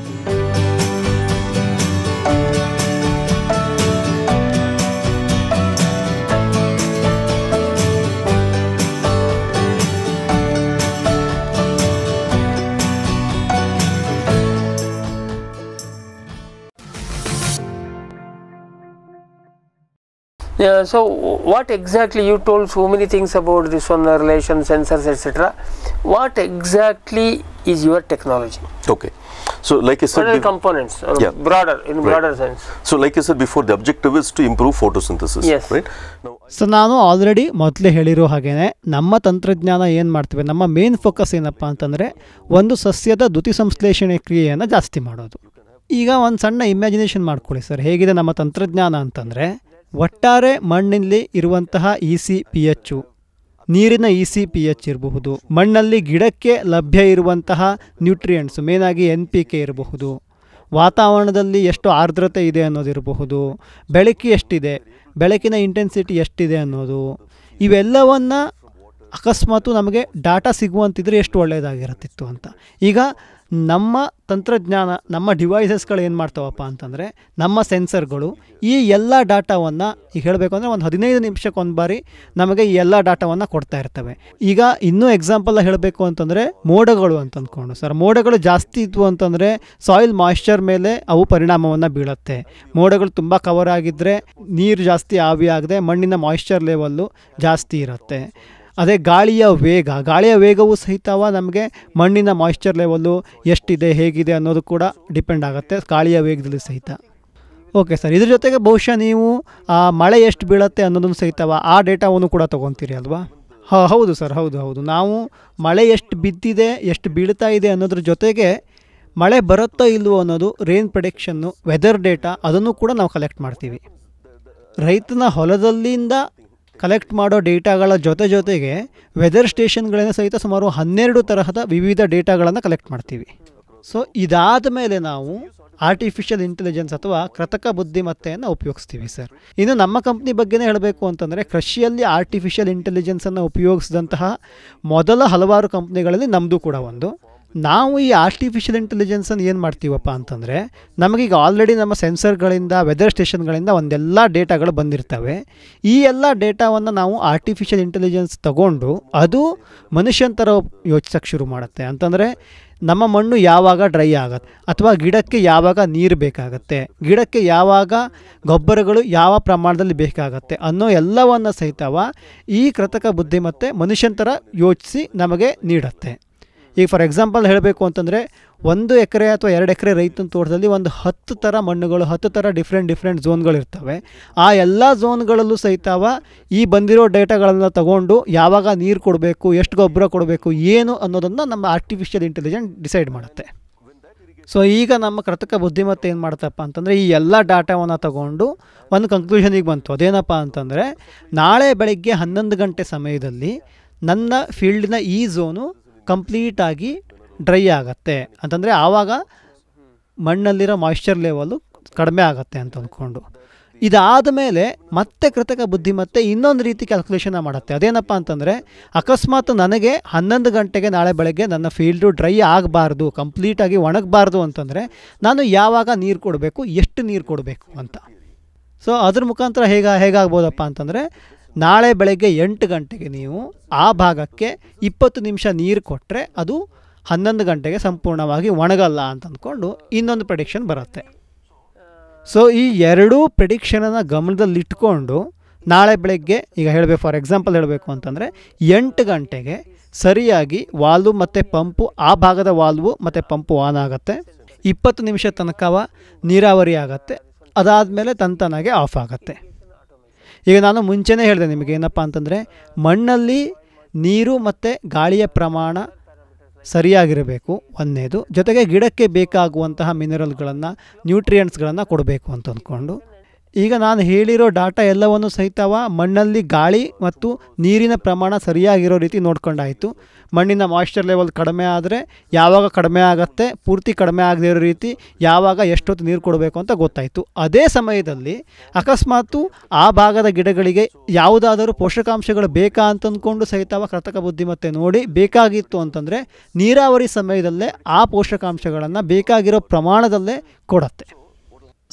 Yeah, so what exactly you told so many things about this one relation sensors etc what exactly is your technology okay so like i said what are the components or yeah. broader in right. broader sense so like i said before the objective is to improve photosynthesis yes. right now so ನಾನು already ಮೊದಲೇ ಹೇಳಿರೋ ಹಾಗೇನೆ ನಮ್ಮ ತಂತ್ರಜ್ಞಾನ ಏನು ಮಾಡ್ತೀವಿ ನಮ್ಮ main focus ಏನಪ್ಪ ಅಂತಂದರೆ ಒಂದು ಸಸ್ಯದ ದ್ಯುತಿ ಸಂಶ್ಲೇಷಣೆ ಕ್ರಿಯೆಯನ್ನು ಜಾಸ್ತಿ ಮಾಡೋದು ಈಗ ಒಂದು ಸಣ್ಣ ಇಮ್ಯಾಜಿನೇಷನ್ ಮಾಡ್ಕೊಳ್ಳಿ ಸರ್ ಹೇಗಿದೆ ನಮ್ಮ ತಂತ್ರಜ್ಞಾನ ಅಂತಂದರೆ ಒಟ್ಟಾರೆ ಮಣ್ಣಲ್ಲಿ ಇರುವಂತಹ ಇ ಸಿ ಪಿ ಎಚ್ಚು ನೀರಿನ ಇ ಸಿ ಪಿ ಎಚ್ ಇರಬಹುದು ಮಣ್ಣಲ್ಲಿ ಗಿಡಕ್ಕೆ ಲಭ್ಯ ಇರುವಂತಹ ನ್ಯೂಟ್ರಿಯೆಂಟ್ಸ್ ಮೇನಾಗಿ ಎನ್ ಪಿ ಕೆ ಇರಬಹುದು ವಾತಾವರಣದಲ್ಲಿ ಎಷ್ಟು ಆರ್ದ್ರತೆ ಇದೆ ಅನ್ನೋದಿರಬಹುದು ಬೆಳಕು ಎಷ್ಟಿದೆ ಬೆಳಕಿನ ಇಂಟೆನ್ಸಿಟಿ ಎಷ್ಟಿದೆ ಅನ್ನೋದು ಇವೆಲ್ಲವನ್ನು ಅಕಸ್ಮಾತು ನಮಗೆ ಡಾಟಾ ಸಿಗುವಂತಿದ್ರೆ ಎಷ್ಟು ಒಳ್ಳೆಯದಾಗಿರುತ್ತಿತ್ತು ಅಂತ ಈಗ ನಮ್ಮ ತಂತ್ರಜ್ಞಾನ ನಮ್ಮ ಡಿವೈಸಸ್ಗಳು ಏನು ಮಾಡ್ತಾವಪ್ಪ ಅಂತಂದರೆ ನಮ್ಮ ಸೆನ್ಸರ್ಗಳು ಈ ಎಲ್ಲ ಡಾಟಾವನ್ನು ಈಗ ಹೇಳಬೇಕು ಅಂದರೆ ಒಂದು ಹದಿನೈದು ನಿಮಿಷಕ್ಕೊಂದು ಬಾರಿ ನಮಗೆ ಈ ಎಲ್ಲ ಡಾಟಾವನ್ನು ಕೊಡ್ತಾ ಇರ್ತವೆ ಈಗ ಇನ್ನೂ ಎಕ್ಸಾಂಪಲ್ ಹೇಳಬೇಕು ಅಂತಂದರೆ ಮೋಡಗಳು ಅಂತ ಅಂದ್ಕೊಂಡು ಸರ್ ಮೋಡಗಳು ಜಾಸ್ತಿ ಇದ್ವು ಅಂತಂದರೆ ಸಾಯಿಲ್ ಮಾಯಿಶ್ಚರ್ ಮೇಲೆ ಅವು ಪರಿಣಾಮವನ್ನು ಬೀಳುತ್ತೆ ಮೋಡಗಳು ತುಂಬ ಕವರ್ ಆಗಿದ್ದರೆ ನೀರು ಜಾಸ್ತಿ ಆವಿಯಾಗದೆ ಮಣ್ಣಿನ ಮಾಯಿಶ್ಚರ್ ಲೆವೆಲ್ಲು ಜಾಸ್ತಿ ಇರುತ್ತೆ ಅದೇ ಗಾಳಿಯ ವೇಗ ಗಾಳಿಯ ವೇಗವು ಸಹಿತವ ನಮಗೆ ಮಣ್ಣಿನ ಮಾಯಿಶ್ಚರ್ ಲೆವೆಲ್ಲು ಎಷ್ಟಿದೆ ಹೇಗಿದೆ ಅನ್ನೋದು ಕೂಡ ಡಿಪೆಂಡ್ ಆಗುತ್ತೆ ಗಾಳಿಯ ವೇಗದಲ್ಲಿ ಸಹಿತ ಓಕೆ ಸರ್ ಇದ್ರ ಜೊತೆಗೆ ಬಹುಶಃ ನೀವು ಆ ಮಳೆ ಎಷ್ಟು ಬೀಳುತ್ತೆ ಅನ್ನೋದನ್ನು ಸಹಿತವ ಆ ಡೇಟಾವನ್ನು ಕೂಡ ತೊಗೊತೀರಿ ಅಲ್ವಾ ಹಾಂ ಹೌದು ಸರ್ ಹೌದು ಹೌದು ನಾವು ಮಳೆ ಎಷ್ಟು ಬಿದ್ದಿದೆ ಎಷ್ಟು ಬೀಳ್ತಾ ಇದೆ ಅನ್ನೋದ್ರ ಜೊತೆಗೆ ಮಳೆ ಬರುತ್ತೋ ಇಲ್ವೋ ಅನ್ನೋದು ರೇನ್ ಪ್ರೊಡಿಕ್ಷನ್ನು ವೆದರ್ ಡೇಟಾ ಅದನ್ನು ಕೂಡ ನಾವು ಕಲೆಕ್ಟ್ ಮಾಡ್ತೀವಿ ರೈತನ ಹೊಲದಲ್ಲಿಂದ ಕಲೆಕ್ಟ್ ಮಾಡೋ ಡೇಟಾಗಳ ಜೊತೆ ಜೊತೆಗೆ ವೆದರ್ ಸ್ಟೇಷನ್ಗಳನ್ನು ಸಹಿತ ಸುಮಾರು ಹನ್ನೆರಡು ತರಹದ ವಿವಿಧ ಡೇಟಾಗಳನ್ನು ಕಲೆಕ್ಟ್ ಮಾಡ್ತೀವಿ ಸೊ ಇದಾದ ಮೇಲೆ ನಾವು ಆರ್ಟಿಫಿಷಿಯಲ್ ಇಂಟೆಲಿಜೆನ್ಸ್ ಅಥವಾ ಕೃತಕ ಬುದ್ಧಿಮತ್ತೆಯನ್ನು ಉಪಯೋಗಿಸ್ತೀವಿ ಸರ್ ಇನ್ನು ನಮ್ಮ ಕಂಪ್ನಿ ಬಗ್ಗೆನೇ ಹೇಳಬೇಕು ಅಂತಂದರೆ ಕೃಷಿಯಲ್ಲಿ ಆರ್ಟಿಫಿಷಿಯಲ್ ಇಂಟೆಲಿಜೆನ್ಸನ್ನು ಉಪಯೋಗಿಸಿದಂತಹ ಮೊದಲ ಹಲವಾರು ಕಂಪ್ನಿಗಳಲ್ಲಿ ನಮ್ಮದು ಕೂಡ ಒಂದು ನಾವು ಈ ಆರ್ಟಿಫಿಷಿಯಲ್ ಇಂಟೆಲಿಜೆನ್ಸನ್ನು ಏನು ಮಾಡ್ತೀವಪ್ಪ ಅಂತಂದರೆ ನಮಗೀಗ ಆಲ್ರೆಡಿ ನಮ್ಮ ಸೆನ್ಸರ್ಗಳಿಂದ ವೆದರ್ ಸ್ಟೇಷನ್ಗಳಿಂದ ಒಂದೆಲ್ಲ ಡೇಟಾಗಳು ಬಂದಿರ್ತವೆ ಈ ಎಲ್ಲ ಡೇಟಾವನ್ನು ನಾವು ಆರ್ಟಿಫಿಷಿಯಲ್ ಇಂಟೆಲಿಜೆನ್ಸ್ ತಗೊಂಡು ಅದು ಮನುಷ್ಯನ ಥರ ಯೋಚಿಸೋಕ್ಕೆ ಶುರು ಮಾಡುತ್ತೆ ಅಂತಂದರೆ ನಮ್ಮ ಮಣ್ಣು ಯಾವಾಗ ಡ್ರೈ ಆಗತ್ತೆ ಅಥವಾ ಗಿಡಕ್ಕೆ ಯಾವಾಗ ನೀರು ಬೇಕಾಗತ್ತೆ ಗಿಡಕ್ಕೆ ಯಾವಾಗ ಗೊಬ್ಬರಗಳು ಯಾವ ಪ್ರಮಾಣದಲ್ಲಿ ಬೇಕಾಗತ್ತೆ ಅನ್ನೋ ಎಲ್ಲವನ್ನು ಸಹಿತವ ಈ ಕೃತಕ ಬುದ್ಧಿಮತ್ತೆ ಮನುಷ್ಯನ ಥರ ಯೋಚಿಸಿ ನಮಗೆ ನೀಡುತ್ತೆ ಈಗ ಫಾರ್ ಎಕ್ಸಾಂಪಲ್ ಹೇಳಬೇಕು ಅಂತಂದರೆ ಒಂದು ಎಕರೆ ಅಥವಾ ಎರಡು ಎಕರೆ ರೈತನ ತೋಟದಲ್ಲಿ ಒಂದು ಹತ್ತು ಥರ ಮಣ್ಣುಗಳು ಹತ್ತು ಥರ ಡಿಫ್ರೆಂಟ್ ಡಿಫ್ರೆಂಟ್ ಝೋನ್ಗಳಿರ್ತವೆ ಆ ಎಲ್ಲ ಝೋನ್ಗಳಲ್ಲೂ ಸಹಿತವ ಈ ಬಂದಿರೋ ಡೇಟಾಗಳನ್ನು ತಗೊಂಡು ಯಾವಾಗ ನೀರು ಕೊಡಬೇಕು ಎಷ್ಟು ಗೊಬ್ಬರ ಕೊಡಬೇಕು ಏನು ಅನ್ನೋದನ್ನು ನಮ್ಮ ಆರ್ಟಿಫಿಷಿಯಲ್ ಇಂಟೆಲಿಜೆಂಟ್ ಡಿಸೈಡ್ ಮಾಡುತ್ತೆ ಸೊ ಈಗ ನಮ್ಮ ಕೃತಕ ಬುದ್ಧಿಮತ್ತೆ ಏನು ಮಾಡ್ತಪ್ಪ ಅಂತಂದರೆ ಈ ಎಲ್ಲ ಡಾಟಾವನ್ನು ತಗೊಂಡು ಒಂದು ಕನ್ಕ್ಲೂಷನಿಗೆ ಬಂತು ಅದೇನಪ್ಪ ಅಂತಂದರೆ ನಾಳೆ ಬೆಳಗ್ಗೆ ಹನ್ನೊಂದು ಗಂಟೆ ಸಮಯದಲ್ಲಿ ನನ್ನ ಫೀಲ್ಡಿನ ಈ ಝೋನು ಕಂಪ್ಲೀಟಾಗಿ ಡ್ರೈ ಆಗುತ್ತೆ ಅಂತಂದರೆ ಆವಾಗ ಮಣ್ಣಲ್ಲಿರೋ ಮಾಯಿಶ್ಚರ್ ಲೆವೆಲ್ಲು ಕಡಿಮೆ ಆಗುತ್ತೆ ಅಂತ ಅಂದ್ಕೊಂಡು ಇದಾದ ಮೇಲೆ ಮತ್ತೆ ಕೃತಕ ಬುದ್ಧಿಮತ್ತೆ ಇನ್ನೊಂದು ರೀತಿ ಕ್ಯಾಲ್ಕುಲೇಷನ್ ಮಾಡುತ್ತೆ ಅದೇನಪ್ಪ ಅಂತಂದರೆ ಅಕಸ್ಮಾತ್ ನನಗೆ ಹನ್ನೊಂದು ಗಂಟೆಗೆ ನಾಳೆ ಬೆಳಗ್ಗೆ ನನ್ನ ಫೀಲ್ಡು ಡ್ರೈ ಆಗಬಾರ್ದು ಕಂಪ್ಲೀಟಾಗಿ ಒಣಗಬಾರ್ದು ಅಂತಂದರೆ ನಾನು ಯಾವಾಗ ನೀರು ಕೊಡಬೇಕು ಎಷ್ಟು ನೀರು ಕೊಡಬೇಕು ಅಂತ ಸೊ ಅದ್ರ ಮುಖಾಂತರ ಹೇಗೆ ಹೇಗಾಗ್ಬೋದಪ್ಪ ಅಂತಂದರೆ ನಾಳೆ ಬೆಳಗ್ಗೆ ಎಂಟು ಗಂಟೆಗೆ ನೀವು ಆ ಭಾಗಕ್ಕೆ ಇಪ್ಪತ್ತು ನಿಮಿಷ ನೀರು ಕೊಟ್ಟರೆ ಅದು ಹನ್ನೊಂದು ಗಂಟೆಗೆ ಸಂಪೂರ್ಣವಾಗಿ ಒಣಗಲ್ಲ ಅಂತ ಅಂದ್ಕೊಂಡು ಇನ್ನೊಂದು ಪ್ರೆಡಿಕ್ಷನ್ ಬರುತ್ತೆ ಸೊ ಈ ಎರಡೂ ಪ್ರೆಡಿಕ್ಷನನ್ನು ಗಮನದಲ್ಲಿಟ್ಕೊಂಡು ನಾಳೆ ಬೆಳಗ್ಗೆ ಈಗ ಹೇಳಬೇಕು ಫಾರ್ ಎಕ್ಸಾಂಪಲ್ ಹೇಳಬೇಕು ಅಂತಂದರೆ ಎಂಟು ಗಂಟೆಗೆ ಸರಿಯಾಗಿ ವಾಲ್ವು ಮತ್ತು ಪಂಪು ಆ ಭಾಗದ ವಾಲ್ವು ಮತ್ತು ಪಂಪು ಆನ್ ಆಗುತ್ತೆ ಇಪ್ಪತ್ತು ನಿಮಿಷ ತನಕವ ನೀರಾವರಿ ಆಗುತ್ತೆ ಅದಾದಮೇಲೆ ತಂತನಾಗೆ ಆಫ್ ಆಗುತ್ತೆ ಈಗ ನಾನು ಮುಂಚೆನೇ ಹೇಳಿದೆ ನಿಮಗೆ ಏನಪ್ಪ ಅಂತಂದರೆ ಮಣ್ಣಲ್ಲಿ ನೀರು ಮತ್ತು ಗಾಳಿಯ ಪ್ರಮಾಣ ಸರಿಯಾಗಿರಬೇಕು ಒಂದನೇದು ಜೊತೆಗೆ ಗಿಡಕ್ಕೆ ಬೇಕಾಗುವಂತಹ ಮಿನರಲ್ಗಳನ್ನು ನ್ಯೂಟ್ರಿಯೆಂಟ್ಸ್ಗಳನ್ನು ಕೊಡಬೇಕು ಅಂತ ಅಂದ್ಕೊಂಡು ಈಗ ನಾನು ಹೇಳಿರೋ ಡಾಟಾ ಎಲ್ಲವನ್ನು ಸಹಿತವ ಮಣ್ಣಲ್ಲಿ ಗಾಳಿ ಮತ್ತು ನೀರಿನ ಪ್ರಮಾಣ ಸರಿಯಾಗಿರೋ ರೀತಿ ನೋಡ್ಕೊಂಡಾಯಿತು ಮಣ್ಣಿನ ಮಾಯ್ಶ್ಚರ್ ಲೆವೆಲ್ ಕಡಿಮೆ ಆದರೆ ಯಾವಾಗ ಕಡಿಮೆ ಆಗುತ್ತೆ ಪೂರ್ತಿ ಕಡಿಮೆ ಆಗದೇ ಇರೋ ರೀತಿ ಯಾವಾಗ ಎಷ್ಟೊತ್ತು ನೀರು ಕೊಡಬೇಕು ಅಂತ ಗೊತ್ತಾಯಿತು ಅದೇ ಸಮಯದಲ್ಲಿ ಅಕಸ್ಮಾತು ಆ ಭಾಗದ ಗಿಡಗಳಿಗೆ ಯಾವುದಾದರೂ ಪೋಷಕಾಂಶಗಳು ಬೇಕಾ ಅಂತ ಅಂದ್ಕೊಂಡು ಸಹಿತವ ಕೃತಕ ಬುದ್ಧಿಮತ್ತೆ ನೋಡಿ ಬೇಕಾಗಿತ್ತು ಅಂತಂದರೆ ನೀರಾವರಿ ಸಮಯದಲ್ಲೇ ಆ ಪೋಷಕಾಂಶಗಳನ್ನು ಬೇಕಾಗಿರೋ ಪ್ರಮಾಣದಲ್ಲೇ ಕೊಡತ್ತೆ